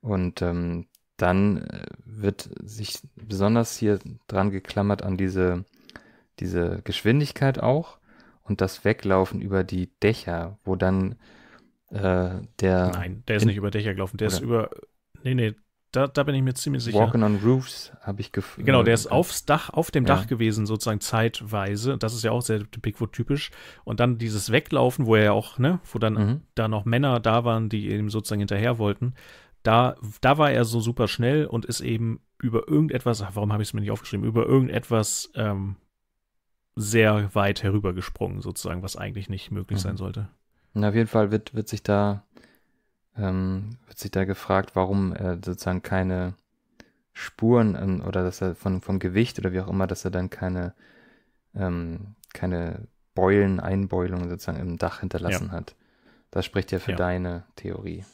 Und ähm, dann äh, wird sich besonders hier dran geklammert an diese, diese Geschwindigkeit auch und das Weglaufen über die Dächer, wo dann äh, der. Nein, der ist nicht über Dächer gelaufen, der ist über. Nee, nee, da, da, bin ich mir ziemlich sicher. Walking on Roofs habe ich gefunden. Genau, der äh, ist aufs Dach, auf dem ja. Dach gewesen, sozusagen zeitweise. Das ist ja auch sehr Bigfoot-typisch. Und dann dieses Weglaufen, wo er ja auch, ne, wo dann mhm. da noch Männer da waren, die ihm sozusagen hinterher wollten. Da, da war er so super schnell und ist eben über irgendetwas, warum habe ich es mir nicht aufgeschrieben, über irgendetwas ähm, sehr weit herübergesprungen, sozusagen, was eigentlich nicht möglich mhm. sein sollte. Na, auf jeden Fall wird, wird sich da ähm, wird sich da gefragt, warum er sozusagen keine Spuren ähm, oder dass er von, vom Gewicht oder wie auch immer, dass er dann keine, ähm, keine Beulen, Einbeulungen sozusagen im Dach hinterlassen ja. hat. Das spricht ja für ja. deine Theorie.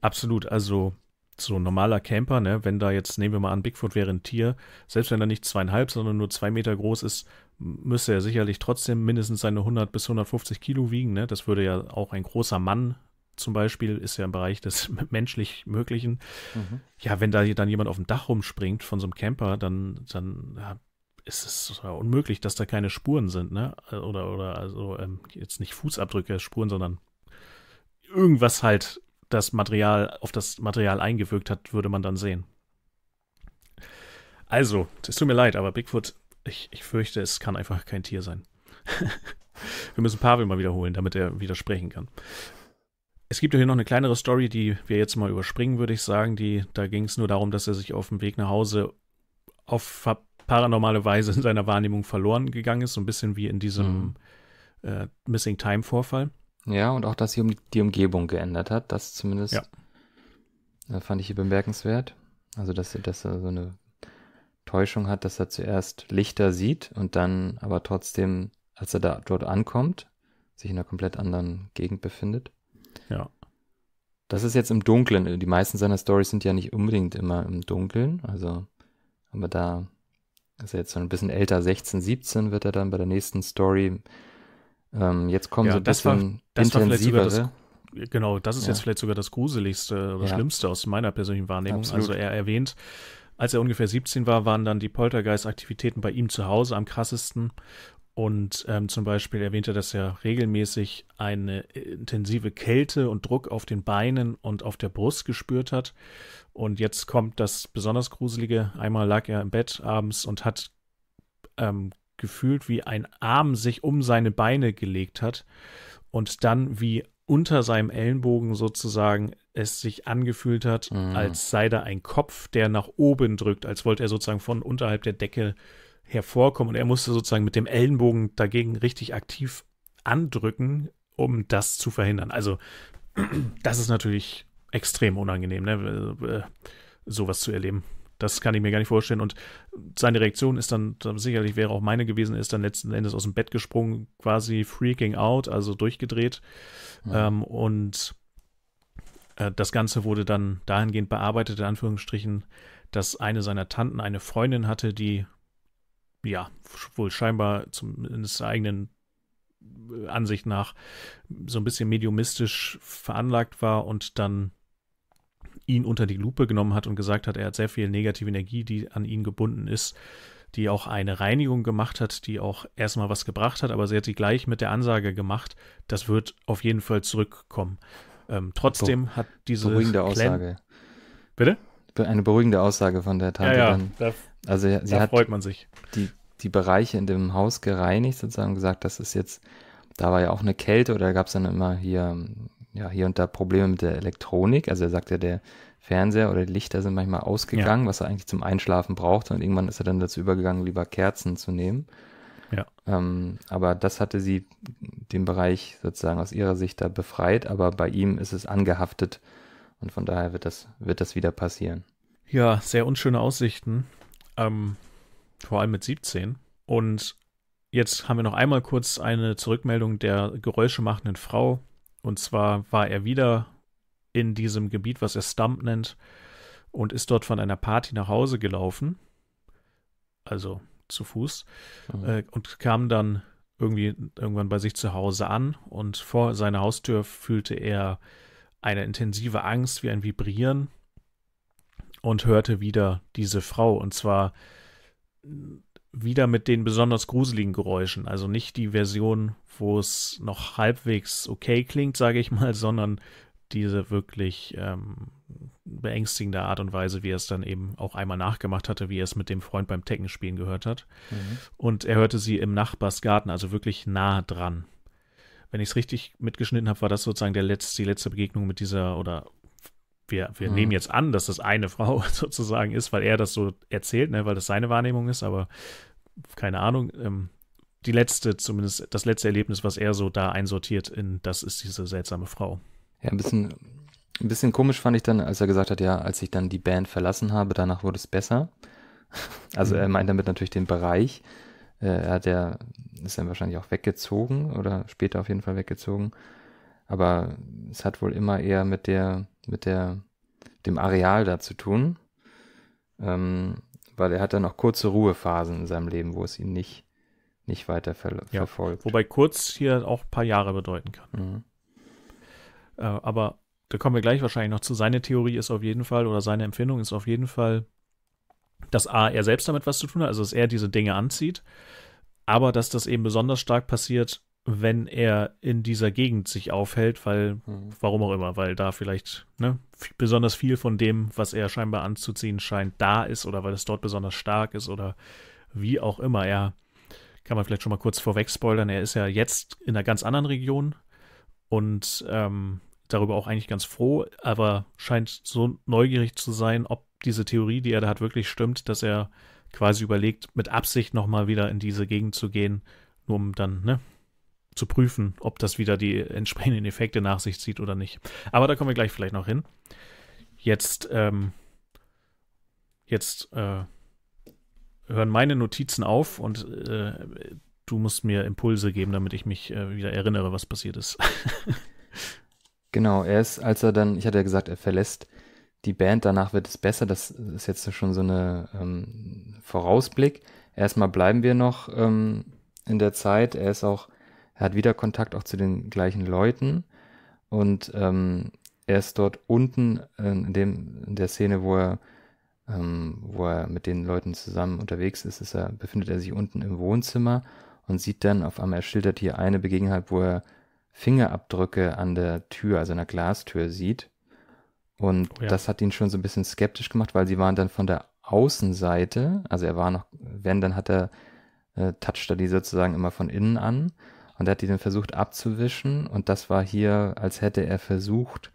Absolut, also so ein normaler Camper, ne, wenn da jetzt, nehmen wir mal an, Bigfoot wäre ein Tier, selbst wenn er nicht zweieinhalb, sondern nur zwei Meter groß ist, müsste er sicherlich trotzdem mindestens seine 100 bis 150 Kilo wiegen, ne? Das würde ja auch ein großer Mann zum Beispiel ist ja im Bereich des menschlich Möglichen. Mhm. Ja, wenn da dann jemand auf dem Dach rumspringt von so einem Camper, dann, dann ja, ist es unmöglich, dass da keine Spuren sind, ne? Oder, oder also ähm, jetzt nicht Fußabdrücke, Spuren, sondern irgendwas halt das Material, auf das Material eingewirkt hat, würde man dann sehen. Also, es tut mir leid, aber Bigfoot, ich, ich fürchte, es kann einfach kein Tier sein. wir müssen Pavel mal wiederholen, damit er widersprechen kann. Es gibt ja hier noch eine kleinere Story, die wir jetzt mal überspringen, würde ich sagen. Die, da ging es nur darum, dass er sich auf dem Weg nach Hause auf paranormale Weise in seiner Wahrnehmung verloren gegangen ist, so ein bisschen wie in diesem mhm. äh, Missing Time Vorfall. Ja, und auch, dass sie um die Umgebung geändert hat, das zumindest ja. Äh, fand ich hier bemerkenswert. Also, dass, dass er so eine Täuschung hat, dass er zuerst Lichter sieht und dann aber trotzdem, als er da dort ankommt, sich in einer komplett anderen Gegend befindet. Ja. Das ist jetzt im Dunkeln. Äh, die meisten seiner Stories sind ja nicht unbedingt immer im Dunkeln. Also, aber da ist er jetzt so ein bisschen älter, 16, 17 wird er dann bei der nächsten Story ähm, jetzt kommen ja, so ein das bisschen war, das intensivere. War genau, das ist ja. jetzt vielleicht sogar das Gruseligste oder ja. Schlimmste aus meiner persönlichen Wahrnehmung. Absolut. Also er erwähnt, als er ungefähr 17 war, waren dann die Poltergeist-Aktivitäten bei ihm zu Hause am krassesten. Und ähm, zum Beispiel erwähnte, dass er regelmäßig eine äh, intensive Kälte und Druck auf den Beinen und auf der Brust gespürt hat. Und jetzt kommt das besonders Gruselige. Einmal lag er im Bett abends und hat ähm, gefühlt, wie ein Arm sich um seine Beine gelegt hat und dann wie unter seinem Ellenbogen sozusagen es sich angefühlt hat, mhm. als sei da ein Kopf, der nach oben drückt, als wollte er sozusagen von unterhalb der Decke hervorkommen und er musste sozusagen mit dem Ellenbogen dagegen richtig aktiv andrücken, um das zu verhindern. Also das ist natürlich extrem unangenehm, ne? Äh, äh, sowas zu erleben das kann ich mir gar nicht vorstellen. Und seine Reaktion ist dann, sicherlich wäre auch meine gewesen, ist dann letzten Endes aus dem Bett gesprungen, quasi freaking out, also durchgedreht. Mhm. Ähm, und äh, das Ganze wurde dann dahingehend bearbeitet, in Anführungsstrichen, dass eine seiner Tanten eine Freundin hatte, die ja wohl scheinbar zumindest eigenen äh, Ansicht nach so ein bisschen mediumistisch veranlagt war und dann ihn unter die Lupe genommen hat und gesagt hat, er hat sehr viel negative Energie, die an ihn gebunden ist, die auch eine Reinigung gemacht hat, die auch erstmal was gebracht hat, aber sie hat sie gleich mit der Ansage gemacht, das wird auf jeden Fall zurückkommen. Ähm, trotzdem Be hat diese beruhigende Aussage. Bitte? Eine beruhigende Aussage von der Tante. Ja, ja, dann. Da, also sie da hat freut man sich. Die, die Bereiche in dem Haus gereinigt sozusagen gesagt, das ist jetzt, da war ja auch eine Kälte oder gab es dann immer hier ähm, ja, hier und da Probleme mit der Elektronik. Also er sagt ja, der Fernseher oder die Lichter sind manchmal ausgegangen, ja. was er eigentlich zum Einschlafen braucht. Und irgendwann ist er dann dazu übergegangen, lieber Kerzen zu nehmen. Ja. Ähm, aber das hatte sie den Bereich sozusagen aus ihrer Sicht da befreit, aber bei ihm ist es angehaftet und von daher wird das, wird das wieder passieren. Ja, sehr unschöne Aussichten. Ähm, vor allem mit 17. Und jetzt haben wir noch einmal kurz eine Zurückmeldung der geräuschemachenden Frau, und zwar war er wieder in diesem Gebiet, was er Stump nennt, und ist dort von einer Party nach Hause gelaufen. Also zu Fuß. Mhm. Äh, und kam dann irgendwie irgendwann bei sich zu Hause an und vor seiner Haustür fühlte er eine intensive Angst wie ein Vibrieren und hörte wieder diese Frau. Und zwar wieder mit den besonders gruseligen Geräuschen. Also nicht die Version, wo es noch halbwegs okay klingt, sage ich mal, sondern diese wirklich ähm, beängstigende Art und Weise, wie er es dann eben auch einmal nachgemacht hatte, wie er es mit dem Freund beim Teckenspielen gehört hat. Mhm. Und er hörte sie im Nachbarsgarten, also wirklich nah dran. Wenn ich es richtig mitgeschnitten habe, war das sozusagen der letzte, die letzte Begegnung mit dieser oder wir, wir mhm. nehmen jetzt an, dass das eine Frau sozusagen ist, weil er das so erzählt, ne, weil das seine Wahrnehmung ist, aber keine Ahnung. Ähm, die letzte, zumindest das letzte Erlebnis, was er so da einsortiert in, das ist diese seltsame Frau. Ja, ein bisschen, ein bisschen komisch fand ich dann, als er gesagt hat, ja, als ich dann die Band verlassen habe, danach wurde es besser. Also mhm. er meint damit natürlich den Bereich. Äh, er hat ja, ist dann wahrscheinlich auch weggezogen oder später auf jeden Fall weggezogen. Aber es hat wohl immer eher mit der mit der, dem Areal da zu tun. Ähm, weil er hat dann auch kurze Ruhephasen in seinem Leben, wo es ihn nicht, nicht weiter ver ja, verfolgt. Wobei kurz hier auch ein paar Jahre bedeuten kann. Mhm. Äh, aber da kommen wir gleich wahrscheinlich noch zu. Seine Theorie ist auf jeden Fall, oder seine Empfindung ist auf jeden Fall, dass A, er selbst damit was zu tun hat, also dass er diese Dinge anzieht, aber dass das eben besonders stark passiert, wenn er in dieser Gegend sich aufhält, weil, mhm. warum auch immer, weil da vielleicht ne, besonders viel von dem, was er scheinbar anzuziehen scheint, da ist oder weil es dort besonders stark ist oder wie auch immer. Er kann man vielleicht schon mal kurz vorweg spoilern. Er ist ja jetzt in einer ganz anderen Region und ähm, darüber auch eigentlich ganz froh, aber scheint so neugierig zu sein, ob diese Theorie, die er da hat, wirklich stimmt, dass er quasi überlegt, mit Absicht nochmal wieder in diese Gegend zu gehen, nur um dann, ne, zu prüfen, ob das wieder die entsprechenden Effekte nach sich zieht oder nicht. Aber da kommen wir gleich vielleicht noch hin. Jetzt, ähm, jetzt äh, hören meine Notizen auf und äh, du musst mir Impulse geben, damit ich mich äh, wieder erinnere, was passiert ist. genau, er ist, als er dann, ich hatte ja gesagt, er verlässt die Band, danach wird es besser. Das ist jetzt schon so ein ähm, Vorausblick. Erstmal bleiben wir noch ähm, in der Zeit. Er ist auch er hat wieder Kontakt auch zu den gleichen Leuten und ähm, er ist dort unten in, dem, in der Szene, wo er, ähm, wo er mit den Leuten zusammen unterwegs ist, ist er, befindet er sich unten im Wohnzimmer und sieht dann auf einmal, er schildert hier eine Begegnung, wo er Fingerabdrücke an der Tür, also einer Glastür sieht. Und oh ja. das hat ihn schon so ein bisschen skeptisch gemacht, weil sie waren dann von der Außenseite, also er war noch, wenn, dann hat er, äh, toucht er die sozusagen immer von innen an. Und er hat die dann versucht abzuwischen. Und das war hier, als hätte er versucht,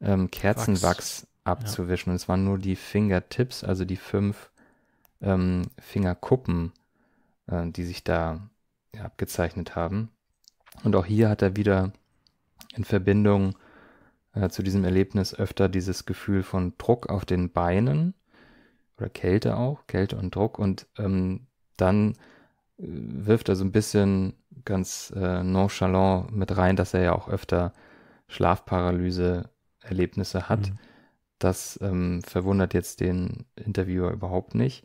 ähm, Kerzenwachs Wachs. abzuwischen. Ja. Und es waren nur die Fingertips, also die fünf ähm, Fingerkuppen, äh, die sich da ja, abgezeichnet haben. Und auch hier hat er wieder in Verbindung äh, zu diesem Erlebnis öfter dieses Gefühl von Druck auf den Beinen oder Kälte auch, Kälte und Druck. Und ähm, dann äh, wirft er so ein bisschen ganz äh, nonchalant mit rein, dass er ja auch öfter Schlafparalyse-Erlebnisse hat. Mhm. Das ähm, verwundert jetzt den Interviewer überhaupt nicht.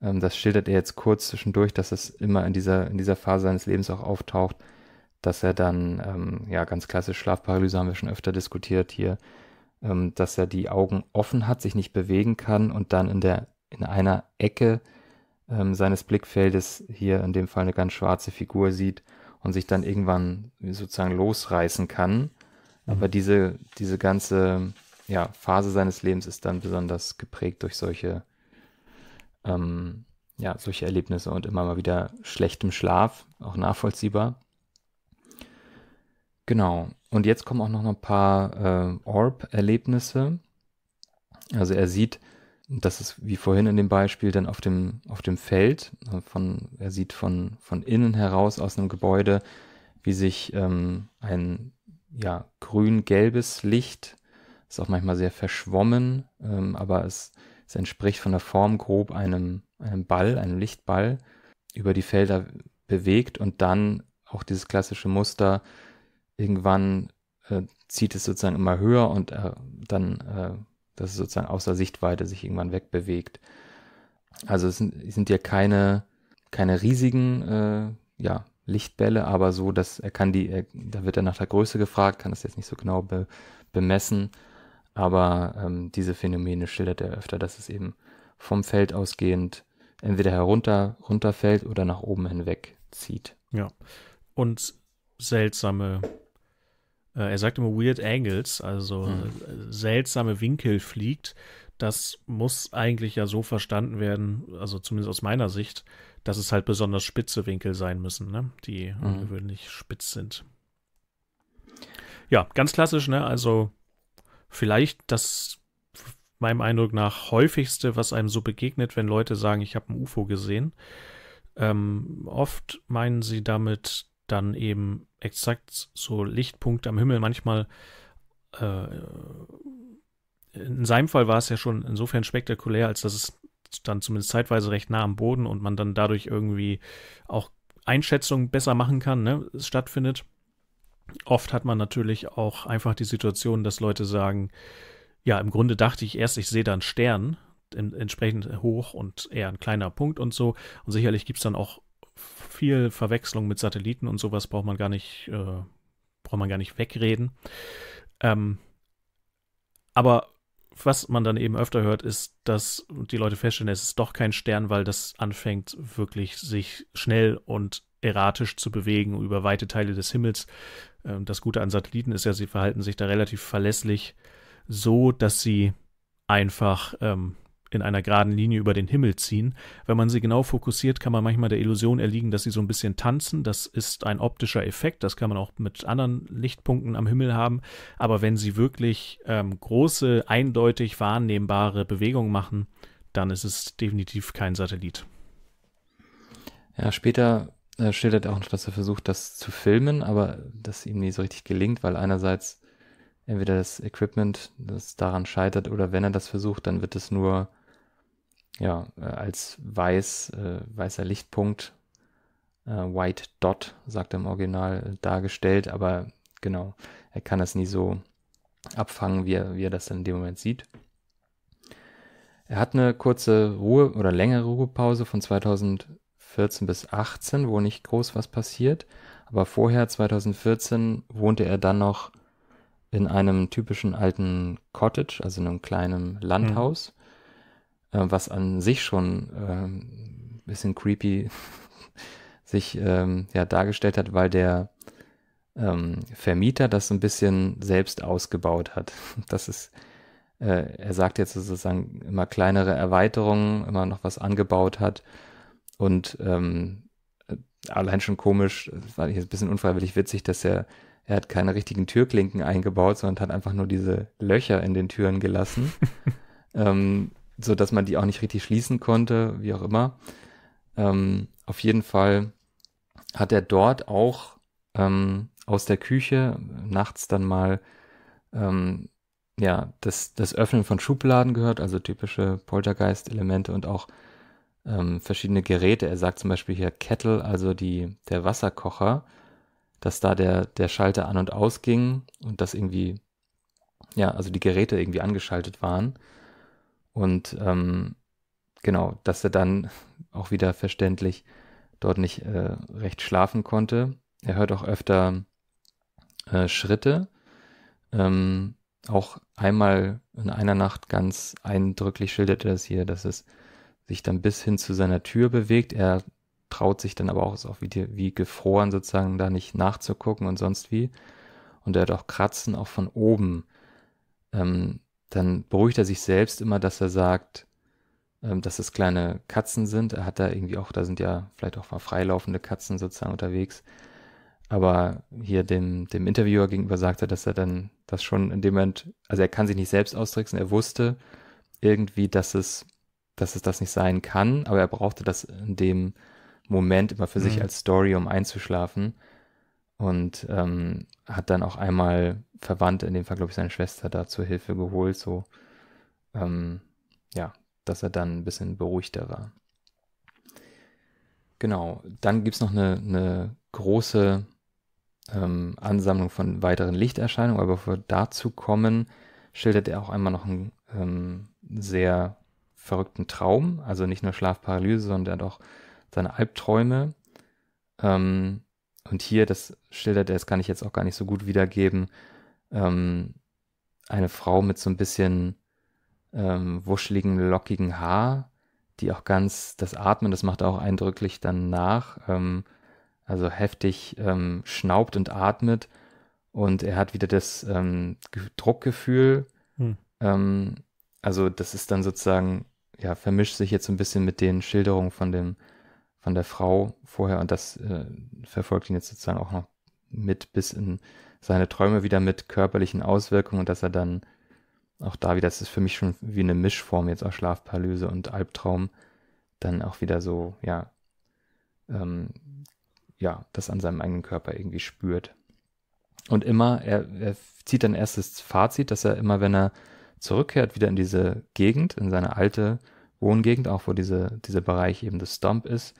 Ähm, das schildert er jetzt kurz zwischendurch, dass es immer in dieser, in dieser Phase seines Lebens auch auftaucht, dass er dann, ähm, ja, ganz klassisch Schlafparalyse haben wir schon öfter diskutiert hier, ähm, dass er die Augen offen hat, sich nicht bewegen kann und dann in der, in einer Ecke ähm, seines Blickfeldes hier in dem Fall eine ganz schwarze Figur sieht und sich dann irgendwann sozusagen losreißen kann. Mhm. Aber mhm. diese, diese ganze ja, Phase seines Lebens ist dann besonders geprägt durch solche, ähm, ja, solche Erlebnisse und immer mal wieder schlechtem Schlaf, auch nachvollziehbar. Genau. Und jetzt kommen auch noch ein paar äh, Orb-Erlebnisse. Also er sieht das ist wie vorhin in dem Beispiel dann auf dem, auf dem Feld. Von, er sieht von, von innen heraus aus einem Gebäude, wie sich ähm, ein ja, grün-gelbes Licht, ist auch manchmal sehr verschwommen, ähm, aber es, es entspricht von der Form grob einem, einem Ball, einem Lichtball, über die Felder bewegt und dann auch dieses klassische Muster, irgendwann äh, zieht es sozusagen immer höher und äh, dann äh, dass es sozusagen außer Sichtweite sich irgendwann wegbewegt. Also es sind, es sind ja keine, keine riesigen äh, ja, Lichtbälle, aber so, dass er kann die, er, da wird er nach der Größe gefragt, kann das jetzt nicht so genau be, bemessen, aber ähm, diese Phänomene schildert er öfter, dass es eben vom Feld ausgehend entweder herunter runterfällt oder nach oben hinweg zieht. Ja. Und seltsame äh, er sagt immer Weird Angles, also mhm. Äh, seltsame Winkel fliegt. Das muss eigentlich ja so verstanden werden, also zumindest aus meiner Sicht, dass es halt besonders spitze Winkel sein müssen, ne? die mhm. ungewöhnlich spitz sind. Ja, ganz klassisch, ne? Also vielleicht das meinem Eindruck nach häufigste, was einem so begegnet, wenn Leute sagen, ich habe ein UFO gesehen. Ähm, oft meinen sie damit dann eben exakt so Lichtpunkte am Himmel manchmal äh, in seinem Fall war es ja schon insofern spektakulär, als dass es dann zumindest zeitweise recht nah am Boden und man dann dadurch irgendwie auch Einschätzungen besser machen kann, ne, es stattfindet. Oft hat man natürlich auch einfach die Situation, dass Leute sagen, ja, im Grunde dachte ich erst, ich sehe da einen Stern, entsprechend hoch und eher ein kleiner Punkt und so. Und sicherlich gibt es dann auch viel Verwechslung mit Satelliten und sowas braucht man gar nicht, äh, braucht man gar nicht wegreden. Ähm, aber was man dann eben öfter hört, ist, dass die Leute feststellen, es ist doch kein Stern, weil das anfängt wirklich sich schnell und erratisch zu bewegen über weite Teile des Himmels. Ähm, das Gute an Satelliten ist ja, sie verhalten sich da relativ verlässlich so, dass sie einfach ähm, in einer geraden Linie über den Himmel ziehen. Wenn man sie genau fokussiert, kann man manchmal der Illusion erliegen, dass sie so ein bisschen tanzen. Das ist ein optischer Effekt, das kann man auch mit anderen Lichtpunkten am Himmel haben. Aber wenn sie wirklich ähm, große, eindeutig wahrnehmbare Bewegungen machen, dann ist es definitiv kein Satellit. Ja, später äh, schildert er auch noch, dass er versucht, das zu filmen, aber das ihm nie so richtig gelingt, weil einerseits entweder das Equipment, das daran scheitert, oder wenn er das versucht, dann wird es nur ja, äh, als weiß, äh, weißer Lichtpunkt, äh, White Dot, sagt er im Original, äh, dargestellt, aber genau, er kann das nie so abfangen, wie er, wie er das dann in dem Moment sieht. Er hat eine kurze Ruhe oder längere Ruhepause von 2014 bis 2018, wo nicht groß was passiert. Aber vorher, 2014, wohnte er dann noch in einem typischen alten Cottage, also in einem kleinen mhm. Landhaus. Mhm äh, was an sich schon ein ähm, bisschen creepy sich ähm, ja dargestellt hat, weil der ähm, Vermieter das so ein bisschen selbst ausgebaut hat. Das ist, äh, er sagt jetzt sozusagen immer kleinere Erweiterungen, immer noch was angebaut hat und ähm, äh, allein schon komisch, war jetzt ein bisschen unfreiwillig witzig, dass er er hat keine richtigen Türklinken eingebaut, sondern hat einfach nur diese Löcher in den Türen gelassen. ähm, so dass man die auch nicht richtig schließen konnte, wie auch immer. Ähm, auf jeden Fall hat er dort auch ähm, aus der Küche nachts dann mal ähm, ja das, das Öffnen von Schubladen gehört, also typische Poltergeist-Elemente und auch ähm, verschiedene Geräte. Er sagt zum Beispiel hier Kettle, also die, der Wasserkocher, dass da der, der Schalter an und aus ging und dass irgendwie, ja, also die Geräte irgendwie angeschaltet waren. Und ähm, genau, dass er dann auch wieder verständlich dort nicht äh, recht schlafen konnte. Er hört auch öfter äh, Schritte. Ähm, auch einmal in einer Nacht ganz eindrücklich schildert er es hier, dass es sich dann bis hin zu seiner Tür bewegt. Er traut sich dann aber auch, ist auch wie, wie gefroren sozusagen, da nicht nachzugucken und sonst wie. Und er hat auch Kratzen auch von oben. Ähm, dann beruhigt er sich selbst immer, dass er sagt, ähm, dass es kleine Katzen sind. Er hat da irgendwie auch, da sind ja vielleicht auch mal freilaufende Katzen sozusagen unterwegs. Aber hier dem, dem Interviewer gegenüber sagt er, dass er dann das schon in dem Moment, also er kann sich nicht selbst austricksen, er wusste irgendwie, dass es, dass es das nicht sein kann, aber er brauchte das in dem Moment immer für mhm. sich als Story, um einzuschlafen. Und ähm, hat dann auch einmal Verwandte, in dem Fall glaube ich seine Schwester, da zur Hilfe geholt, so ähm, ja, dass er dann ein bisschen beruhigter war. Genau, dann gibt es noch eine, eine große ähm, Ansammlung von weiteren Lichterscheinungen, aber bevor wir dazu kommen, schildert er auch einmal noch einen ähm, sehr verrückten Traum, also nicht nur Schlafparalyse, sondern auch seine Albträume. Ähm, und hier, das schildert er, das kann ich jetzt auch gar nicht so gut wiedergeben, ähm, eine Frau mit so ein bisschen ähm, wuscheligen, lockigen Haar, die auch ganz das Atmen, das macht auch eindrücklich dann nach, ähm, also heftig ähm, schnaubt und atmet und er hat wieder das ähm, Druckgefühl. Hm. Ähm, also das ist dann sozusagen, ja, vermischt sich jetzt so ein bisschen mit den Schilderungen von dem, von der Frau vorher und das äh, verfolgt ihn jetzt sozusagen auch noch mit bis in seine Träume wieder mit körperlichen Auswirkungen und dass er dann auch da wieder, das ist für mich schon wie eine Mischform jetzt aus Schlafparalyse und Albtraum, dann auch wieder so, ja, ähm, ja, das an seinem eigenen Körper irgendwie spürt. Und immer, er, er zieht dann erst das Fazit, dass er immer, wenn er zurückkehrt, wieder in diese Gegend, in seine alte Wohngegend, auch wo diese, dieser Bereich eben das Stomp ist,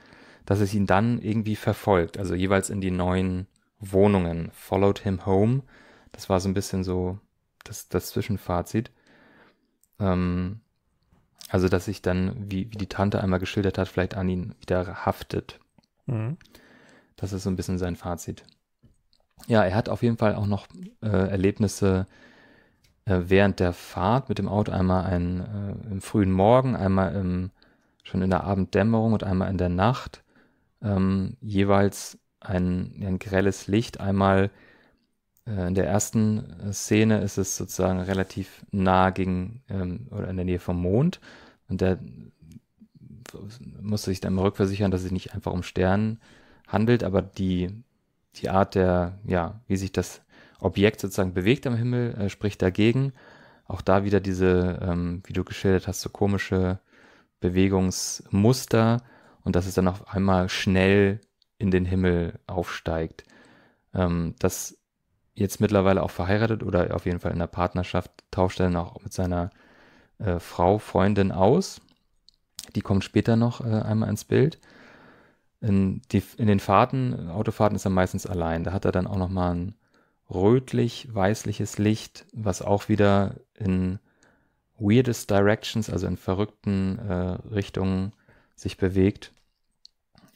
dass es ihn dann irgendwie verfolgt, also jeweils in die neuen Wohnungen. Followed Him Home. Das war so ein bisschen so das, das Zwischenfazit. Ähm, also, dass sich dann, wie, wie die Tante einmal geschildert hat, vielleicht an ihn wieder haftet. Mhm. Das ist so ein bisschen sein Fazit. Ja, er hat auf jeden Fall auch noch äh, Erlebnisse äh, während der Fahrt mit dem Auto. Einmal ein, äh, im frühen Morgen, einmal im, schon in der Abenddämmerung und einmal in der Nacht. Ähm, jeweils ein, ein grelles Licht. Einmal äh, in der ersten äh, Szene ist es sozusagen relativ nah gegen ähm, oder in der Nähe vom Mond und der musste sich dann mal rückversichern, dass es nicht einfach um Sternen handelt, aber die, die Art der, ja, wie sich das Objekt sozusagen bewegt am Himmel, äh, spricht dagegen. Auch da wieder diese, ähm, wie du geschildert hast, so komische Bewegungsmuster und dass es dann auf einmal schnell in den Himmel aufsteigt. Ähm, das jetzt mittlerweile auch verheiratet oder auf jeden Fall in der Partnerschaft, tauscht er dann auch mit seiner äh, Frau, Freundin aus. Die kommt später noch äh, einmal ins Bild. In, die, in, den Fahrten, Autofahrten ist er meistens allein. Da hat er dann auch nochmal ein rötlich-weißliches Licht, was auch wieder in weirdest Directions, also in verrückten äh, Richtungen sich bewegt.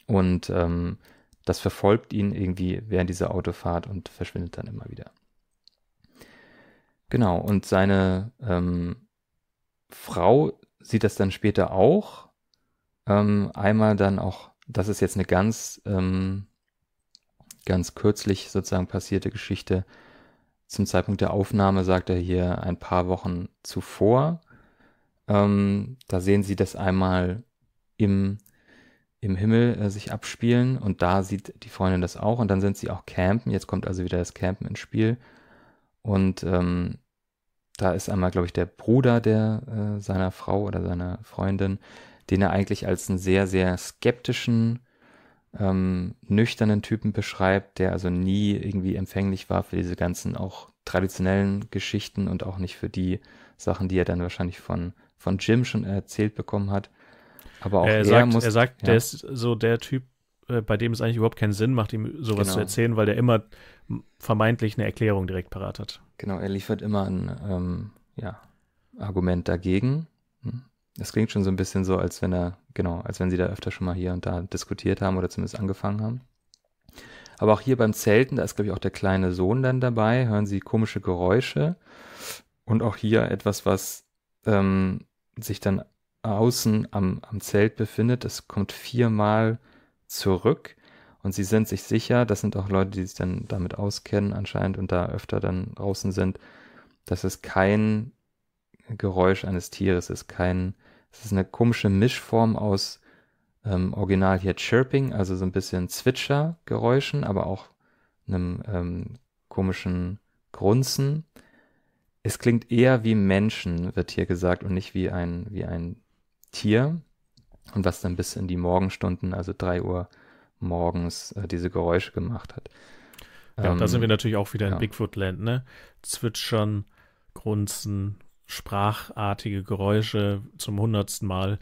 Und ähm, das verfolgt ihn irgendwie während dieser Autofahrt und verschwindet dann immer wieder. Genau, und seine ähm, Frau sieht das dann später auch. Ähm, einmal dann auch, das ist jetzt eine ganz, ähm, ganz kürzlich sozusagen passierte Geschichte. Zum Zeitpunkt der Aufnahme sagt er hier ein paar Wochen zuvor. Ähm, da sehen sie das einmal im im Himmel äh, sich abspielen und da sieht die Freundin das auch und dann sind sie auch campen. Jetzt kommt also wieder das Campen ins Spiel und ähm, da ist einmal, glaube ich, der Bruder der äh, seiner Frau oder seiner Freundin, den er eigentlich als einen sehr, sehr skeptischen, ähm, nüchternen Typen beschreibt, der also nie irgendwie empfänglich war für diese ganzen auch traditionellen Geschichten und auch nicht für die Sachen, die er dann wahrscheinlich von, von Jim schon erzählt bekommen hat. Aber auch er, er sagt, muss, er sagt ja. der ist so der Typ, äh, bei dem es eigentlich überhaupt keinen Sinn macht, ihm sowas genau. zu erzählen, weil der immer vermeintlich eine Erklärung direkt parat hat. Genau, er liefert immer ein ähm, ja, Argument dagegen. Hm? Das klingt schon so ein bisschen so, als wenn er, genau, als wenn sie da öfter schon mal hier und da diskutiert haben oder zumindest angefangen haben. Aber auch hier beim Zelten, da ist, glaube ich, auch der kleine Sohn dann dabei, hören sie komische Geräusche. Und auch hier etwas, was ähm, sich dann außen am, am Zelt befindet. Es kommt viermal zurück und sie sind sich sicher, das sind auch Leute, die sich dann damit auskennen anscheinend und da öfter dann draußen sind, dass es kein Geräusch eines Tieres ist, kein, es ist eine komische Mischform aus ähm, original hier Chirping, also so ein bisschen Zwitschergeräuschen, aber auch einem ähm, komischen Grunzen. Es klingt eher wie Menschen, wird hier gesagt, und nicht wie ein, wie ein Tier und was dann bis in die Morgenstunden, also 3 Uhr morgens, äh, diese Geräusche gemacht hat. Ja, ähm, da sind wir ähm, natürlich auch wieder in ja. Bigfoot-Land, ne? Zwitschern, Grunzen, sprachartige Geräusche. Zum hundertsten Mal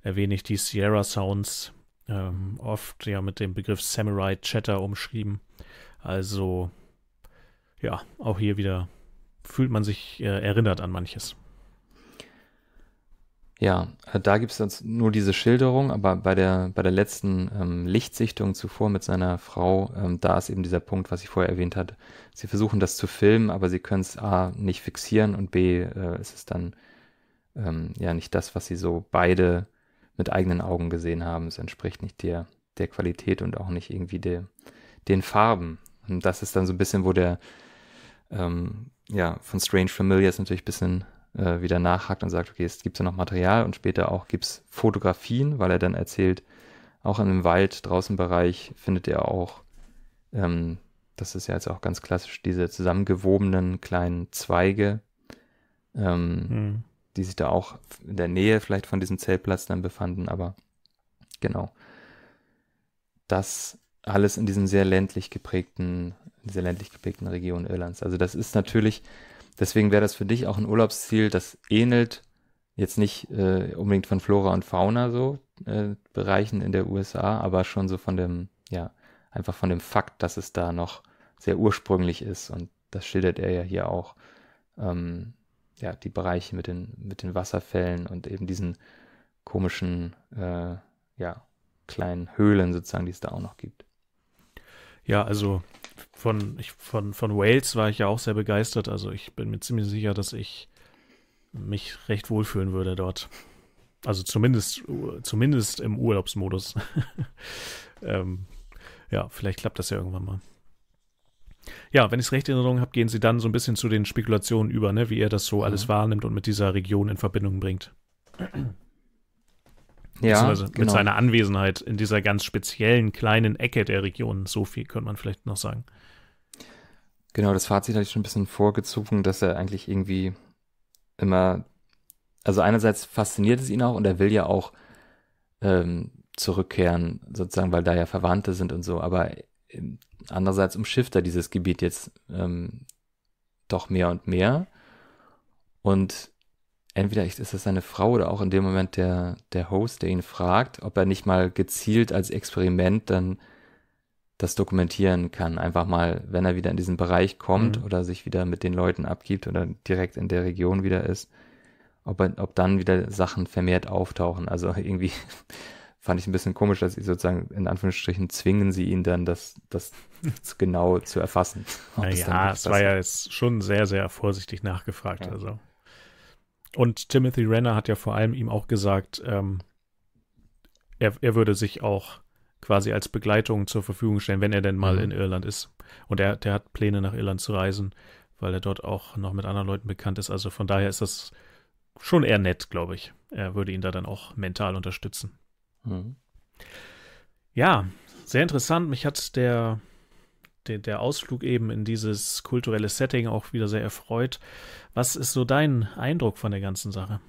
erwähne ich die Sierra Sounds, ähm, oft ja mit dem Begriff Samurai Chatter umschrieben. Also, ja, auch hier wieder fühlt man sich äh, erinnert an manches. Ja, äh, da gibt es nur diese Schilderung, aber bei der, bei der letzten ähm, Lichtsichtung zuvor mit seiner Frau, ähm, da ist eben dieser Punkt, was ich vorher erwähnt hatte. Sie versuchen das zu filmen, aber sie können es A nicht fixieren und B äh, ist es dann ähm, ja nicht das, was sie so beide mit eigenen Augen gesehen haben. Es entspricht nicht der, der Qualität und auch nicht irgendwie der, den Farben. Und das ist dann so ein bisschen, wo der ähm, ja, von Strange Familiar ist natürlich ein bisschen äh, wieder nachhakt und sagt, okay, es gibt ja noch Material und später auch gibt es Fotografien, weil er dann erzählt, auch in dem Wald draußen Bereich findet er auch, ähm, das ist ja jetzt auch ganz klassisch, diese zusammengewobenen kleinen Zweige, ähm, mhm. die sich da auch in der Nähe vielleicht von diesem Zeltplatz dann befanden, aber genau. Das alles in diesem sehr ländlich geprägten, dieser ländlich geprägten Region Irlands. Also das ist natürlich, Deswegen wäre das für dich auch ein Urlaubsziel, das ähnelt jetzt nicht äh, unbedingt von Flora und Fauna so äh, Bereichen in der USA, aber schon so von dem, ja, einfach von dem Fakt, dass es da noch sehr ursprünglich ist und das schildert er ja hier auch. Ähm, ja, die Bereiche mit den, mit den Wasserfällen und eben diesen komischen, äh, ja, kleinen Höhlen sozusagen, die es da auch noch gibt. Ja, also von, ich, von, von Wales war ich ja auch sehr begeistert. Also ich bin mir ziemlich sicher, dass ich mich recht wohlfühlen würde dort. Also zumindest, zumindest im Urlaubsmodus. ähm, ja, vielleicht klappt das ja irgendwann mal. Ja, wenn ich es recht in Erinnerung habe, gehen Sie dann so ein bisschen zu den Spekulationen über, ne, wie er das so mhm. alles wahrnimmt und mit dieser Region in Verbindung bringt. Ja, genau. mit seiner Anwesenheit in dieser ganz speziellen kleinen Ecke der Region. So viel könnte man vielleicht noch sagen. Genau, das Fazit hatte ich schon ein bisschen vorgezogen, dass er eigentlich irgendwie immer, also einerseits fasziniert es ihn auch und er will ja auch ähm, zurückkehren, sozusagen, weil da ja Verwandte sind und so, aber ähm, andererseits umschifft er dieses Gebiet jetzt ähm, doch mehr und mehr und entweder ist es seine Frau oder auch in dem Moment der, der Host, der ihn fragt, ob er nicht mal gezielt als Experiment dann das dokumentieren kann. Einfach mal, wenn er wieder in diesen Bereich kommt mhm. oder sich wieder mit den Leuten abgibt oder direkt in der Region wieder ist, ob, er, ob dann wieder Sachen vermehrt auftauchen. Also irgendwie fand ich ein bisschen komisch, dass sie sozusagen in Anführungsstrichen zwingen sie ihn dann, das, das genau zu erfassen. Naja, es war ja jetzt schon sehr, sehr vorsichtig nachgefragt. Ja. Also und Timothy Renner hat ja vor allem ihm auch gesagt, ähm, er, er würde sich auch quasi als Begleitung zur Verfügung stellen, wenn er denn mal mhm. in Irland ist. Und er, der hat Pläne, nach Irland zu reisen, weil er dort auch noch mit anderen Leuten bekannt ist. Also von daher ist das schon eher nett, glaube ich. Er würde ihn da dann auch mental unterstützen. Mhm. Ja, sehr interessant. Mich hat der de, der Ausflug eben in dieses kulturelle Setting auch wieder sehr erfreut. Was ist so dein Eindruck von der ganzen Sache?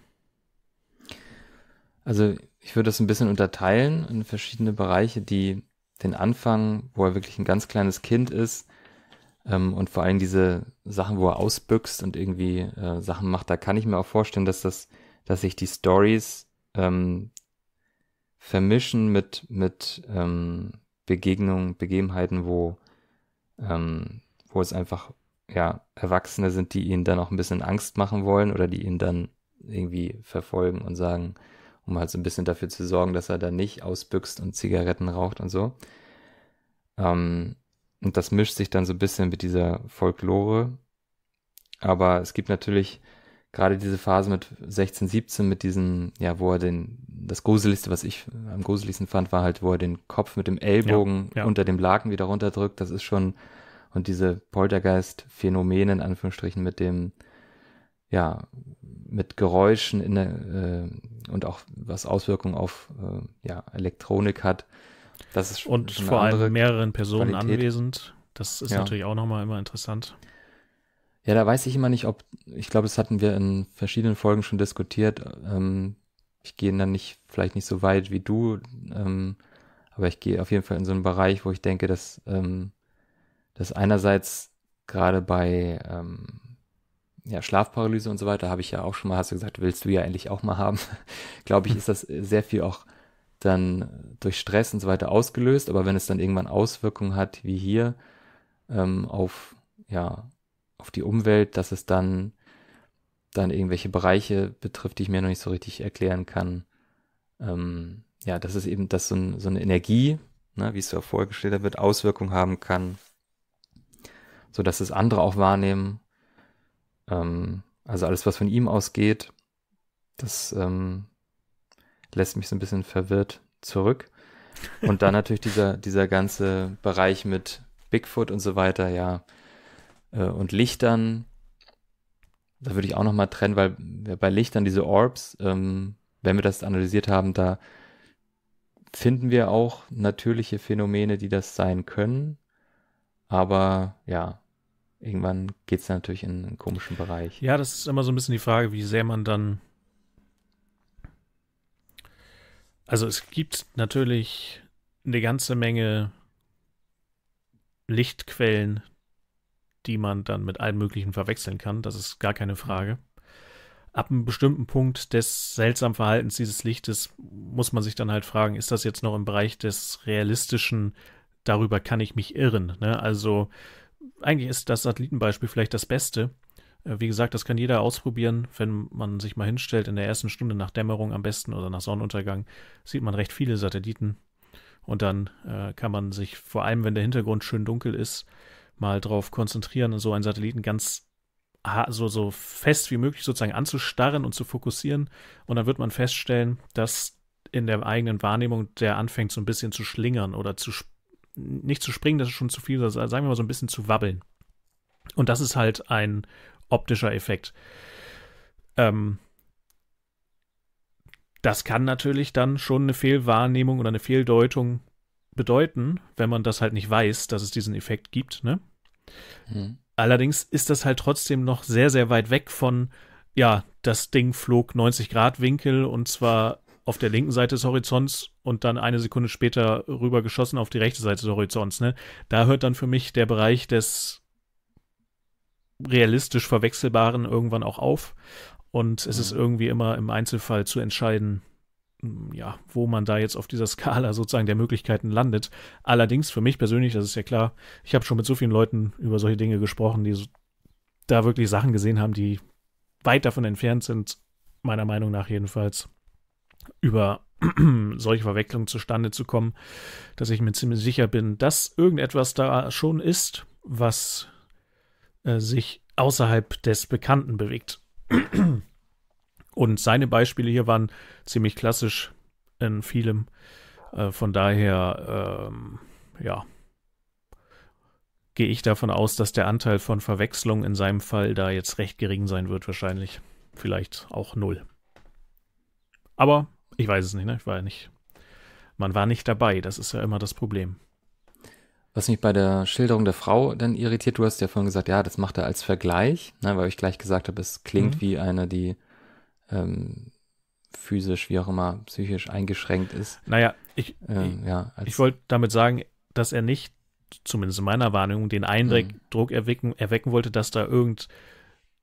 Also ich würde das ein bisschen unterteilen in verschiedene Bereiche, die den Anfang, wo er wirklich ein ganz kleines Kind ist ähm, und vor allem diese Sachen, wo er ausbüchst und irgendwie äh, Sachen macht, da kann ich mir auch vorstellen, dass das, dass sich die Stories ähm, vermischen mit mit ähm, Begegnungen, Begebenheiten, wo ähm, wo es einfach ja Erwachsene sind, die ihnen dann auch ein bisschen Angst machen wollen oder die ihn dann irgendwie verfolgen und sagen, um halt so ein bisschen dafür zu sorgen, dass er da nicht ausbüchst und Zigaretten raucht und so. Ähm, und das mischt sich dann so ein bisschen mit dieser Folklore. Aber es gibt natürlich gerade diese Phase mit 16, 17, mit diesen, ja, wo er den, das Gruseligste, was ich am gruseligsten fand, war halt, wo er den Kopf mit dem Ellbogen ja, ja. unter dem Laken wieder runterdrückt. Das ist schon, und diese Poltergeist-Phänomene in Anführungsstrichen mit dem, ja, mit Geräuschen in der, äh, und auch was Auswirkungen auf äh, ja, Elektronik hat. Das ist schon, und vor allem mehreren Personen Qualität. anwesend. Das ist ja. natürlich auch nochmal immer interessant. Ja, da weiß ich immer nicht, ob, ich glaube, das hatten wir in verschiedenen Folgen schon diskutiert. Ähm, ich gehe dann nicht, vielleicht nicht so weit wie du, ähm, aber ich gehe auf jeden Fall in so einen Bereich, wo ich denke, dass, ähm, dass einerseits gerade bei ähm, ja, Schlafparalyse und so weiter, habe ich ja auch schon mal, hast du gesagt, willst du ja endlich auch mal haben, glaube ich, hm. ist das sehr viel auch dann durch Stress und so weiter ausgelöst, aber wenn es dann irgendwann Auswirkungen hat, wie hier, ähm, auf, ja, auf die Umwelt, dass es dann, dann irgendwelche Bereiche betrifft, die ich mir noch nicht so richtig erklären kann. Ähm, ja, das ist eben, dass so, ein, so eine Energie, ne, wie es ja vorher wird, Auswirkungen haben kann, so dass es andere auch wahrnehmen. Ähm, also alles, was von ihm ausgeht, das ähm, lässt mich so ein bisschen verwirrt zurück. Und dann natürlich dieser, dieser ganze Bereich mit Bigfoot und so weiter, ja, äh, und Lichtern, da würde ich auch nochmal trennen, weil bei Lichtern diese Orbs, ähm, wenn wir das analysiert haben, da finden wir auch natürliche Phänomene, die das sein können. Aber ja, irgendwann geht es natürlich in einen komischen Bereich. Ja, das ist immer so ein bisschen die Frage, wie sehr man dann. Also es gibt natürlich eine ganze Menge Lichtquellen, die man dann mit allen Möglichen verwechseln kann. Das ist gar keine Frage. Ab einem bestimmten Punkt des seltsamen Verhaltens dieses Lichtes muss man sich dann halt fragen, ist das jetzt noch im Bereich des realistischen, darüber kann ich mich irren. Ne? Also eigentlich ist das Satellitenbeispiel vielleicht das Beste. Äh, wie gesagt, das kann jeder ausprobieren, wenn man sich mal hinstellt in der ersten Stunde nach Dämmerung am besten oder nach Sonnenuntergang, sieht man recht viele Satelliten. Und dann äh, kann man sich, vor allem wenn der Hintergrund schön dunkel ist, mal drauf konzentrieren, so einen Satelliten ganz so, so fest wie möglich sozusagen anzustarren und zu fokussieren. Und dann wird man feststellen, dass in der eigenen Wahrnehmung der anfängt, so ein bisschen zu schlingern oder zu nicht zu springen, das ist schon zu viel, also sagen wir mal so ein bisschen zu wabbeln. Und das ist halt ein optischer Effekt. Ähm, das kann natürlich dann schon eine Fehlwahrnehmung oder eine Fehldeutung bedeuten, wenn man das halt nicht weiß, dass es diesen Effekt gibt. Ne? Allerdings ist das halt trotzdem noch sehr, sehr weit weg von, ja, das Ding flog 90 Grad Winkel und zwar auf der linken Seite des Horizonts und dann eine Sekunde später rüber geschossen auf die rechte Seite des Horizonts. Ne? Da hört dann für mich der Bereich des realistisch Verwechselbaren irgendwann auch auf. Und es mhm. ist irgendwie immer im Einzelfall zu entscheiden, ja, wo man da jetzt auf dieser Skala sozusagen der Möglichkeiten landet. Allerdings für mich persönlich, das ist ja klar, ich habe schon mit so vielen Leuten über solche Dinge gesprochen, die so, da wirklich Sachen gesehen haben, die weit davon entfernt sind, meiner Meinung nach jedenfalls, über solche Verwechslungen zustande zu kommen, dass ich mir ziemlich sicher bin, dass irgendetwas da schon ist, was äh, sich außerhalb des Bekannten bewegt. Und seine Beispiele hier waren ziemlich klassisch in vielem. Äh, von daher, ähm, ja, gehe ich davon aus, dass der Anteil von Verwechslung in seinem Fall da jetzt recht gering sein wird, wahrscheinlich. Vielleicht auch null. Aber ich weiß es nicht, ne? Ich war ja nicht. Man war nicht dabei, das ist ja immer das Problem. Was mich bei der Schilderung der Frau dann irritiert, du hast ja vorhin gesagt, ja, das macht er als Vergleich, ne, weil ich gleich gesagt habe, es klingt mhm. wie eine, die ähm, physisch, wie auch immer, psychisch eingeschränkt ist. Naja, ich, ähm, ja, ich wollte damit sagen, dass er nicht, zumindest in meiner Wahrnehmung, den Eindruck mhm. erwecken, erwecken wollte, dass da irgend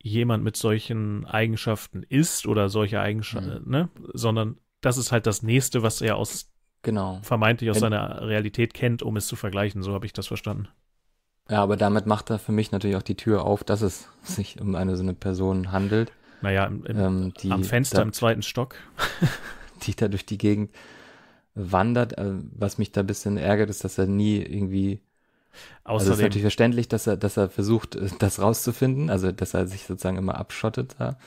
jemand mit solchen Eigenschaften ist oder solche Eigenschaften, mhm. ne? sondern das ist halt das Nächste, was er aus genau. vermeintlich aus Wenn, seiner Realität kennt, um es zu vergleichen. So habe ich das verstanden. Ja, aber damit macht er für mich natürlich auch die Tür auf, dass es sich um eine so eine Person handelt. Naja, im, im, ähm, die am Fenster da, im zweiten Stock. die da durch die Gegend wandert. Äh, was mich da ein bisschen ärgert, ist, dass er nie irgendwie. Also Außerdem. Also ist natürlich verständlich, dass er, dass er versucht, äh, das rauszufinden, also dass er sich sozusagen immer abschottet da.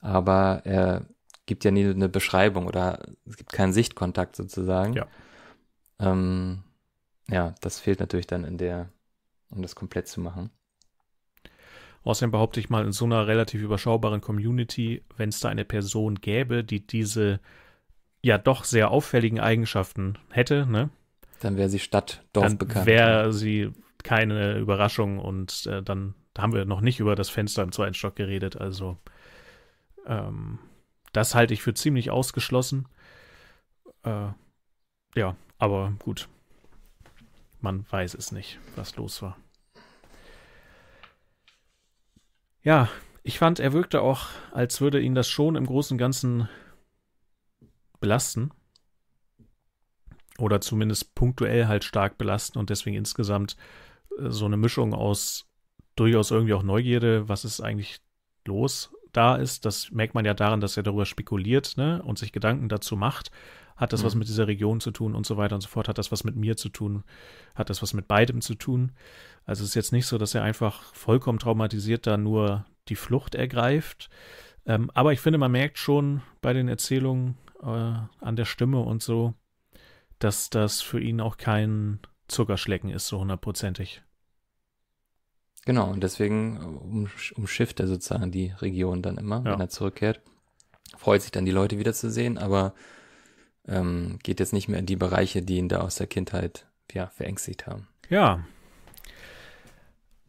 Aber er gibt ja nie eine Beschreibung oder es gibt keinen Sichtkontakt sozusagen. Ja. Ähm, ja, das fehlt natürlich dann in der, um das komplett zu machen. Außerdem behaupte ich mal, in so einer relativ überschaubaren Community, wenn es da eine Person gäbe, die diese ja doch sehr auffälligen Eigenschaften hätte, ne? Dann wäre sie Stadt, Dorf dann bekannt. Wäre sie keine Überraschung und äh, dann haben wir noch nicht über das Fenster im zweiten Stock geredet. Also ähm, das halte ich für ziemlich ausgeschlossen. Äh, ja, aber gut. Man weiß es nicht, was los war. Ja, ich fand, er wirkte auch, als würde ihn das schon im Großen und Ganzen belasten. Oder zumindest punktuell halt stark belasten und deswegen insgesamt äh, so eine Mischung aus durchaus irgendwie auch Neugierde, was ist eigentlich los da ist. Das merkt man ja daran, dass er darüber spekuliert ne, und sich Gedanken dazu macht. Hat das mhm. was mit dieser Region zu tun und so weiter und so fort? Hat das was mit mir zu tun? Hat das was mit beidem zu tun? Also es ist jetzt nicht so, dass er einfach vollkommen traumatisiert da nur die Flucht ergreift. Ähm, aber ich finde, man merkt schon bei den Erzählungen äh, an der Stimme und so, dass das für ihn auch kein Zuckerschlecken ist, so hundertprozentig. Genau, und deswegen äh, um, umschifft er sozusagen die Region dann immer, ja. wenn er zurückkehrt. Freut sich dann, die Leute wiederzusehen, aber ähm, geht jetzt nicht mehr in die Bereiche, die ihn da aus der Kindheit ja, verängstigt haben. Ja.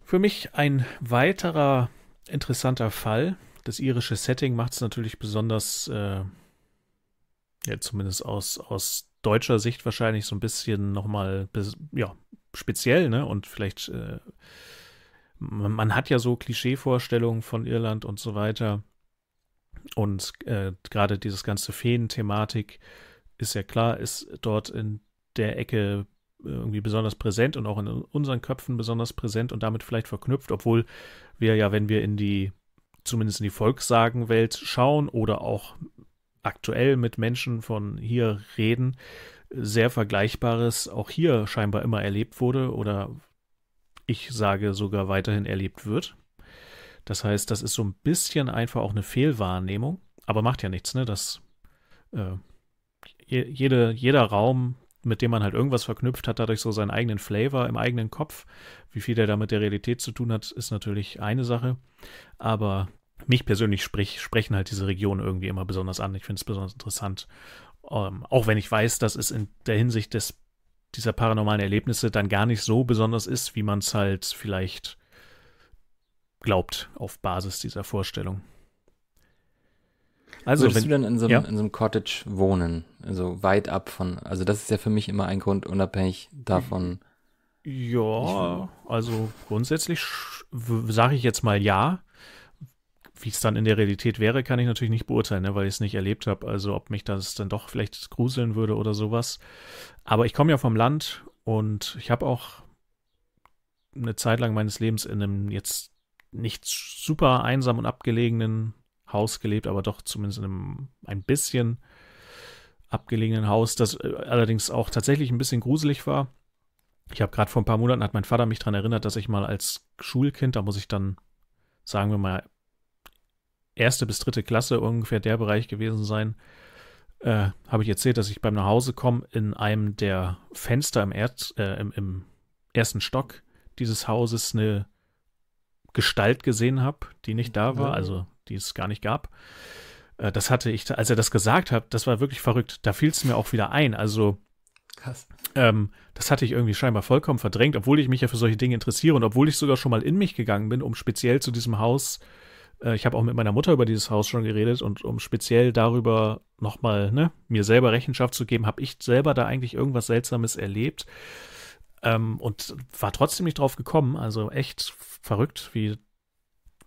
Für mich ein weiterer interessanter Fall. Das irische Setting macht es natürlich besonders, äh, ja, zumindest aus, aus deutscher Sicht wahrscheinlich so ein bisschen nochmal ja, speziell, ne? Und vielleicht, äh, man, man, hat ja so Klischeevorstellungen von Irland und so weiter. Und äh, gerade dieses ganze Feen-Thematik ist ja klar, ist dort in der Ecke äh, irgendwie besonders präsent und auch in unseren Köpfen besonders präsent und damit vielleicht verknüpft, obwohl wir ja, wenn wir in die, zumindest in die Volkssagenwelt schauen oder auch aktuell mit Menschen von hier reden, sehr Vergleichbares auch hier scheinbar immer erlebt wurde oder ich sage sogar weiterhin erlebt wird. Das heißt, das ist so ein bisschen einfach auch eine Fehlwahrnehmung, aber macht ja nichts, ne? Das äh, jede, jeder Raum, mit dem man halt irgendwas verknüpft hat, dadurch so seinen eigenen Flavor im eigenen Kopf. Wie viel der da mit der Realität zu tun hat, ist natürlich eine Sache. Aber mich persönlich sprich, sprechen halt diese Regionen irgendwie immer besonders an. Ich finde es besonders interessant. Ähm, auch wenn ich weiß, dass es in der Hinsicht des, dieser paranormalen Erlebnisse dann gar nicht so besonders ist, wie man es halt vielleicht glaubt auf Basis dieser Vorstellung. Also Würdest wenn, du denn in so, einem, ja? in so einem Cottage wohnen? Also weit ab von, also das ist ja für mich immer ein Grund, unabhängig davon. Ja, also grundsätzlich sage ich jetzt mal ja. Wie es dann in der Realität wäre, kann ich natürlich nicht beurteilen, ne, weil ich es nicht erlebt habe. Also ob mich das dann doch vielleicht gruseln würde oder sowas. Aber ich komme ja vom Land und ich habe auch eine Zeit lang meines Lebens in einem jetzt nicht super einsam und abgelegenen Haus gelebt, aber doch zumindest in einem ein bisschen abgelegenen Haus, das äh, allerdings auch tatsächlich ein bisschen gruselig war. Ich habe gerade vor ein paar Monaten, hat mein Vater mich daran erinnert, dass ich mal als Schulkind, da muss ich dann, sagen wir mal, erste bis dritte Klasse ungefähr der Bereich gewesen sein, äh, habe ich erzählt, dass ich beim Nachhause kommen in einem der Fenster im, Erd, äh, im, im ersten Stock dieses Hauses eine Gestalt gesehen habe, die nicht da war, also die es gar nicht gab. Äh, das hatte ich, als er das gesagt hat, das war wirklich verrückt. Da fiel es mir auch wieder ein. Also, Krass. Ähm, das hatte ich irgendwie scheinbar vollkommen verdrängt, obwohl ich mich ja für solche Dinge interessiere und obwohl ich sogar schon mal in mich gegangen bin, um speziell zu diesem Haus äh, ich habe auch mit meiner Mutter über dieses Haus schon geredet und um speziell darüber nochmal ne, mir selber Rechenschaft zu geben, habe ich selber da eigentlich irgendwas Seltsames erlebt ähm, und war trotzdem nicht drauf gekommen. Also echt verrückt, wie,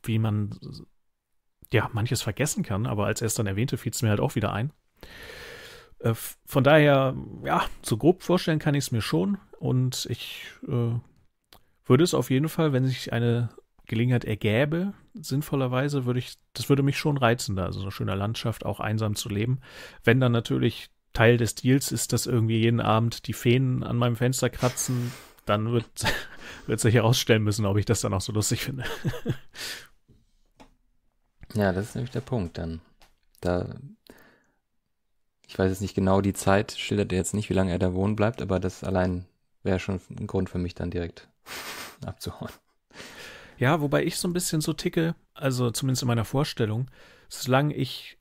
wie man ja, manches vergessen kann, aber als er es dann erwähnte, fiel es mir halt auch wieder ein. Äh, von daher, ja, so grob vorstellen kann ich es mir schon und ich äh, würde es auf jeden Fall, wenn sich eine Gelegenheit ergäbe, sinnvollerweise, würde ich, das würde mich schon reizen, da so eine schöne Landschaft auch einsam zu leben. Wenn dann natürlich Teil des Deals ist, dass irgendwie jeden Abend die Feen an meinem Fenster kratzen, dann wird, wird sich herausstellen müssen, ob ich das dann auch so lustig finde. Ja, das ist nämlich der Punkt dann. Da, ich weiß jetzt nicht genau die Zeit, schildert er jetzt nicht, wie lange er da wohnen bleibt, aber das allein wäre schon ein Grund für mich dann direkt abzuhauen. Ja, wobei ich so ein bisschen so ticke, also zumindest in meiner Vorstellung, solange ich,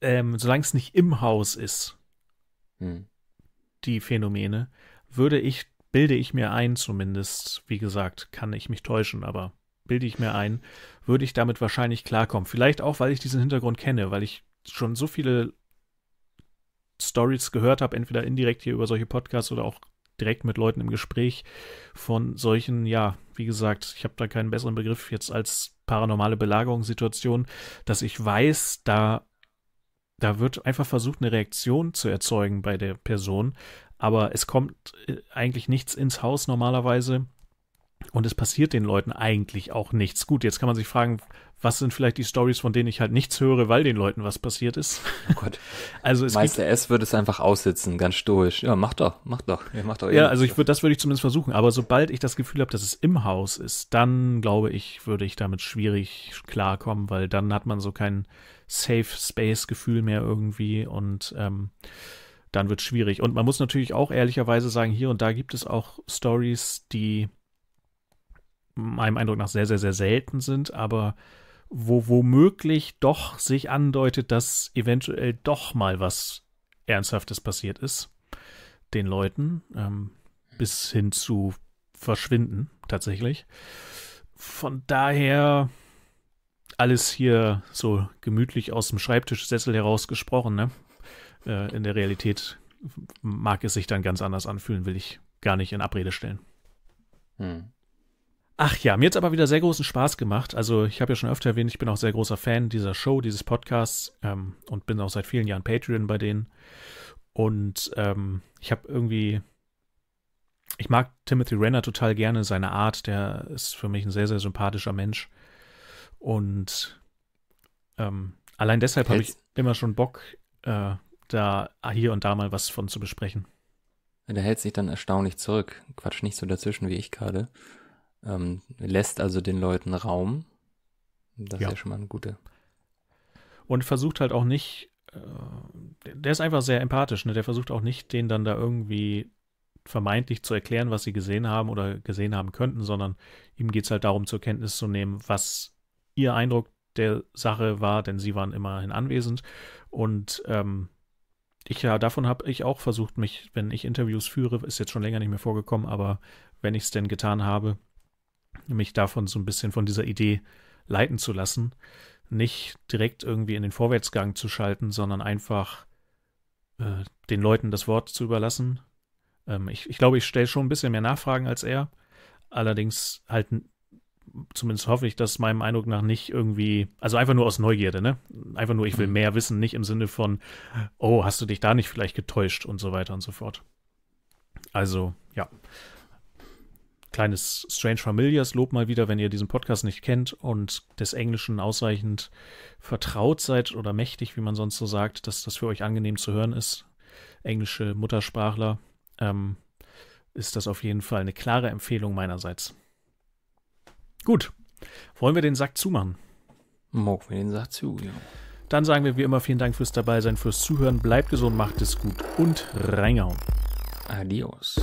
ähm, solange es nicht im Haus ist, hm. die Phänomene, würde ich, bilde ich mir ein zumindest, wie gesagt, kann ich mich täuschen, aber bilde ich mir ein, würde ich damit wahrscheinlich klarkommen. Vielleicht auch, weil ich diesen Hintergrund kenne, weil ich schon so viele Stories gehört habe, entweder indirekt hier über solche Podcasts oder auch direkt mit Leuten im Gespräch von solchen, ja, wie gesagt, ich habe da keinen besseren Begriff jetzt als paranormale Belagerungssituation, dass ich weiß, da, da wird einfach versucht, eine Reaktion zu erzeugen bei der Person, aber es kommt äh, eigentlich nichts ins Haus normalerweise und es passiert den Leuten eigentlich auch nichts. Gut, jetzt kann man sich fragen, was sind vielleicht die Stories, von denen ich halt nichts höre, weil den Leuten was passiert ist? Oh Gott. Also es Meister gibt, S würde es einfach aussitzen, ganz stoisch. Ja, mach doch, mach doch. Ja, mach doch ja also ich würde, das würde ich zumindest versuchen. Aber sobald ich das Gefühl habe, dass es im Haus ist, dann glaube ich, würde ich damit schwierig klarkommen, weil dann hat man so kein Safe Space Gefühl mehr irgendwie und ähm, dann wird es schwierig. Und man muss natürlich auch ehrlicherweise sagen, hier und da gibt es auch Stories, die meinem Eindruck nach sehr, sehr, sehr selten sind, aber wo womöglich doch sich andeutet, dass eventuell doch mal was Ernsthaftes passiert ist, den Leuten, ähm, bis hin zu verschwinden tatsächlich. Von daher alles hier so gemütlich aus dem Schreibtischsessel heraus gesprochen, ne? Äh, in der Realität mag es sich dann ganz anders anfühlen, will ich gar nicht in Abrede stellen. Hm. Ach ja, mir hat es aber wieder sehr großen Spaß gemacht. Also ich habe ja schon öfter erwähnt, ich bin auch sehr großer Fan dieser Show, dieses Podcasts ähm, und bin auch seit vielen Jahren Patreon bei denen. Und ähm, ich habe irgendwie, ich mag Timothy Renner total gerne, seine Art, der ist für mich ein sehr, sehr sympathischer Mensch. Und ähm, allein deshalb habe ich immer schon Bock, äh, da hier und da mal was von zu besprechen. Der hält sich dann erstaunlich zurück, quatscht nicht so dazwischen wie ich gerade. Ähm, lässt also den Leuten Raum. Das ja. ist ja schon mal eine gute. Und versucht halt auch nicht, äh, der ist einfach sehr empathisch, ne? Der versucht auch nicht, den dann da irgendwie vermeintlich zu erklären, was sie gesehen haben oder gesehen haben könnten, sondern ihm geht es halt darum, zur Kenntnis zu nehmen, was ihr Eindruck der Sache war, denn sie waren immerhin anwesend. Und ähm, ich ja, davon habe ich auch versucht, mich, wenn ich Interviews führe, ist jetzt schon länger nicht mehr vorgekommen, aber wenn ich es denn getan habe, mich davon so ein bisschen von dieser Idee leiten zu lassen, nicht direkt irgendwie in den Vorwärtsgang zu schalten, sondern einfach äh, den Leuten das Wort zu überlassen. Ähm, ich, ich glaube, ich stelle schon ein bisschen mehr Nachfragen als er, allerdings halt zumindest hoffe ich, dass meinem Eindruck nach nicht irgendwie, also einfach nur aus Neugierde, ne? Einfach nur, ich will mhm. mehr wissen, nicht im Sinne von, oh, hast du dich da nicht vielleicht getäuscht und so weiter und so fort. Also, ja kleines Strange Familiars Lob mal wieder, wenn ihr diesen Podcast nicht kennt und des Englischen ausreichend vertraut seid oder mächtig, wie man sonst so sagt, dass das für euch angenehm zu hören ist. Englische Muttersprachler, ähm, ist das auf jeden Fall eine klare Empfehlung meinerseits. Gut, wollen wir den Sack zumachen? Mogen wir den Sack zu, ja. Dann sagen wir wie immer vielen Dank fürs Dabeisein, fürs Zuhören. Bleibt gesund, macht es gut und reingehauen. Adios.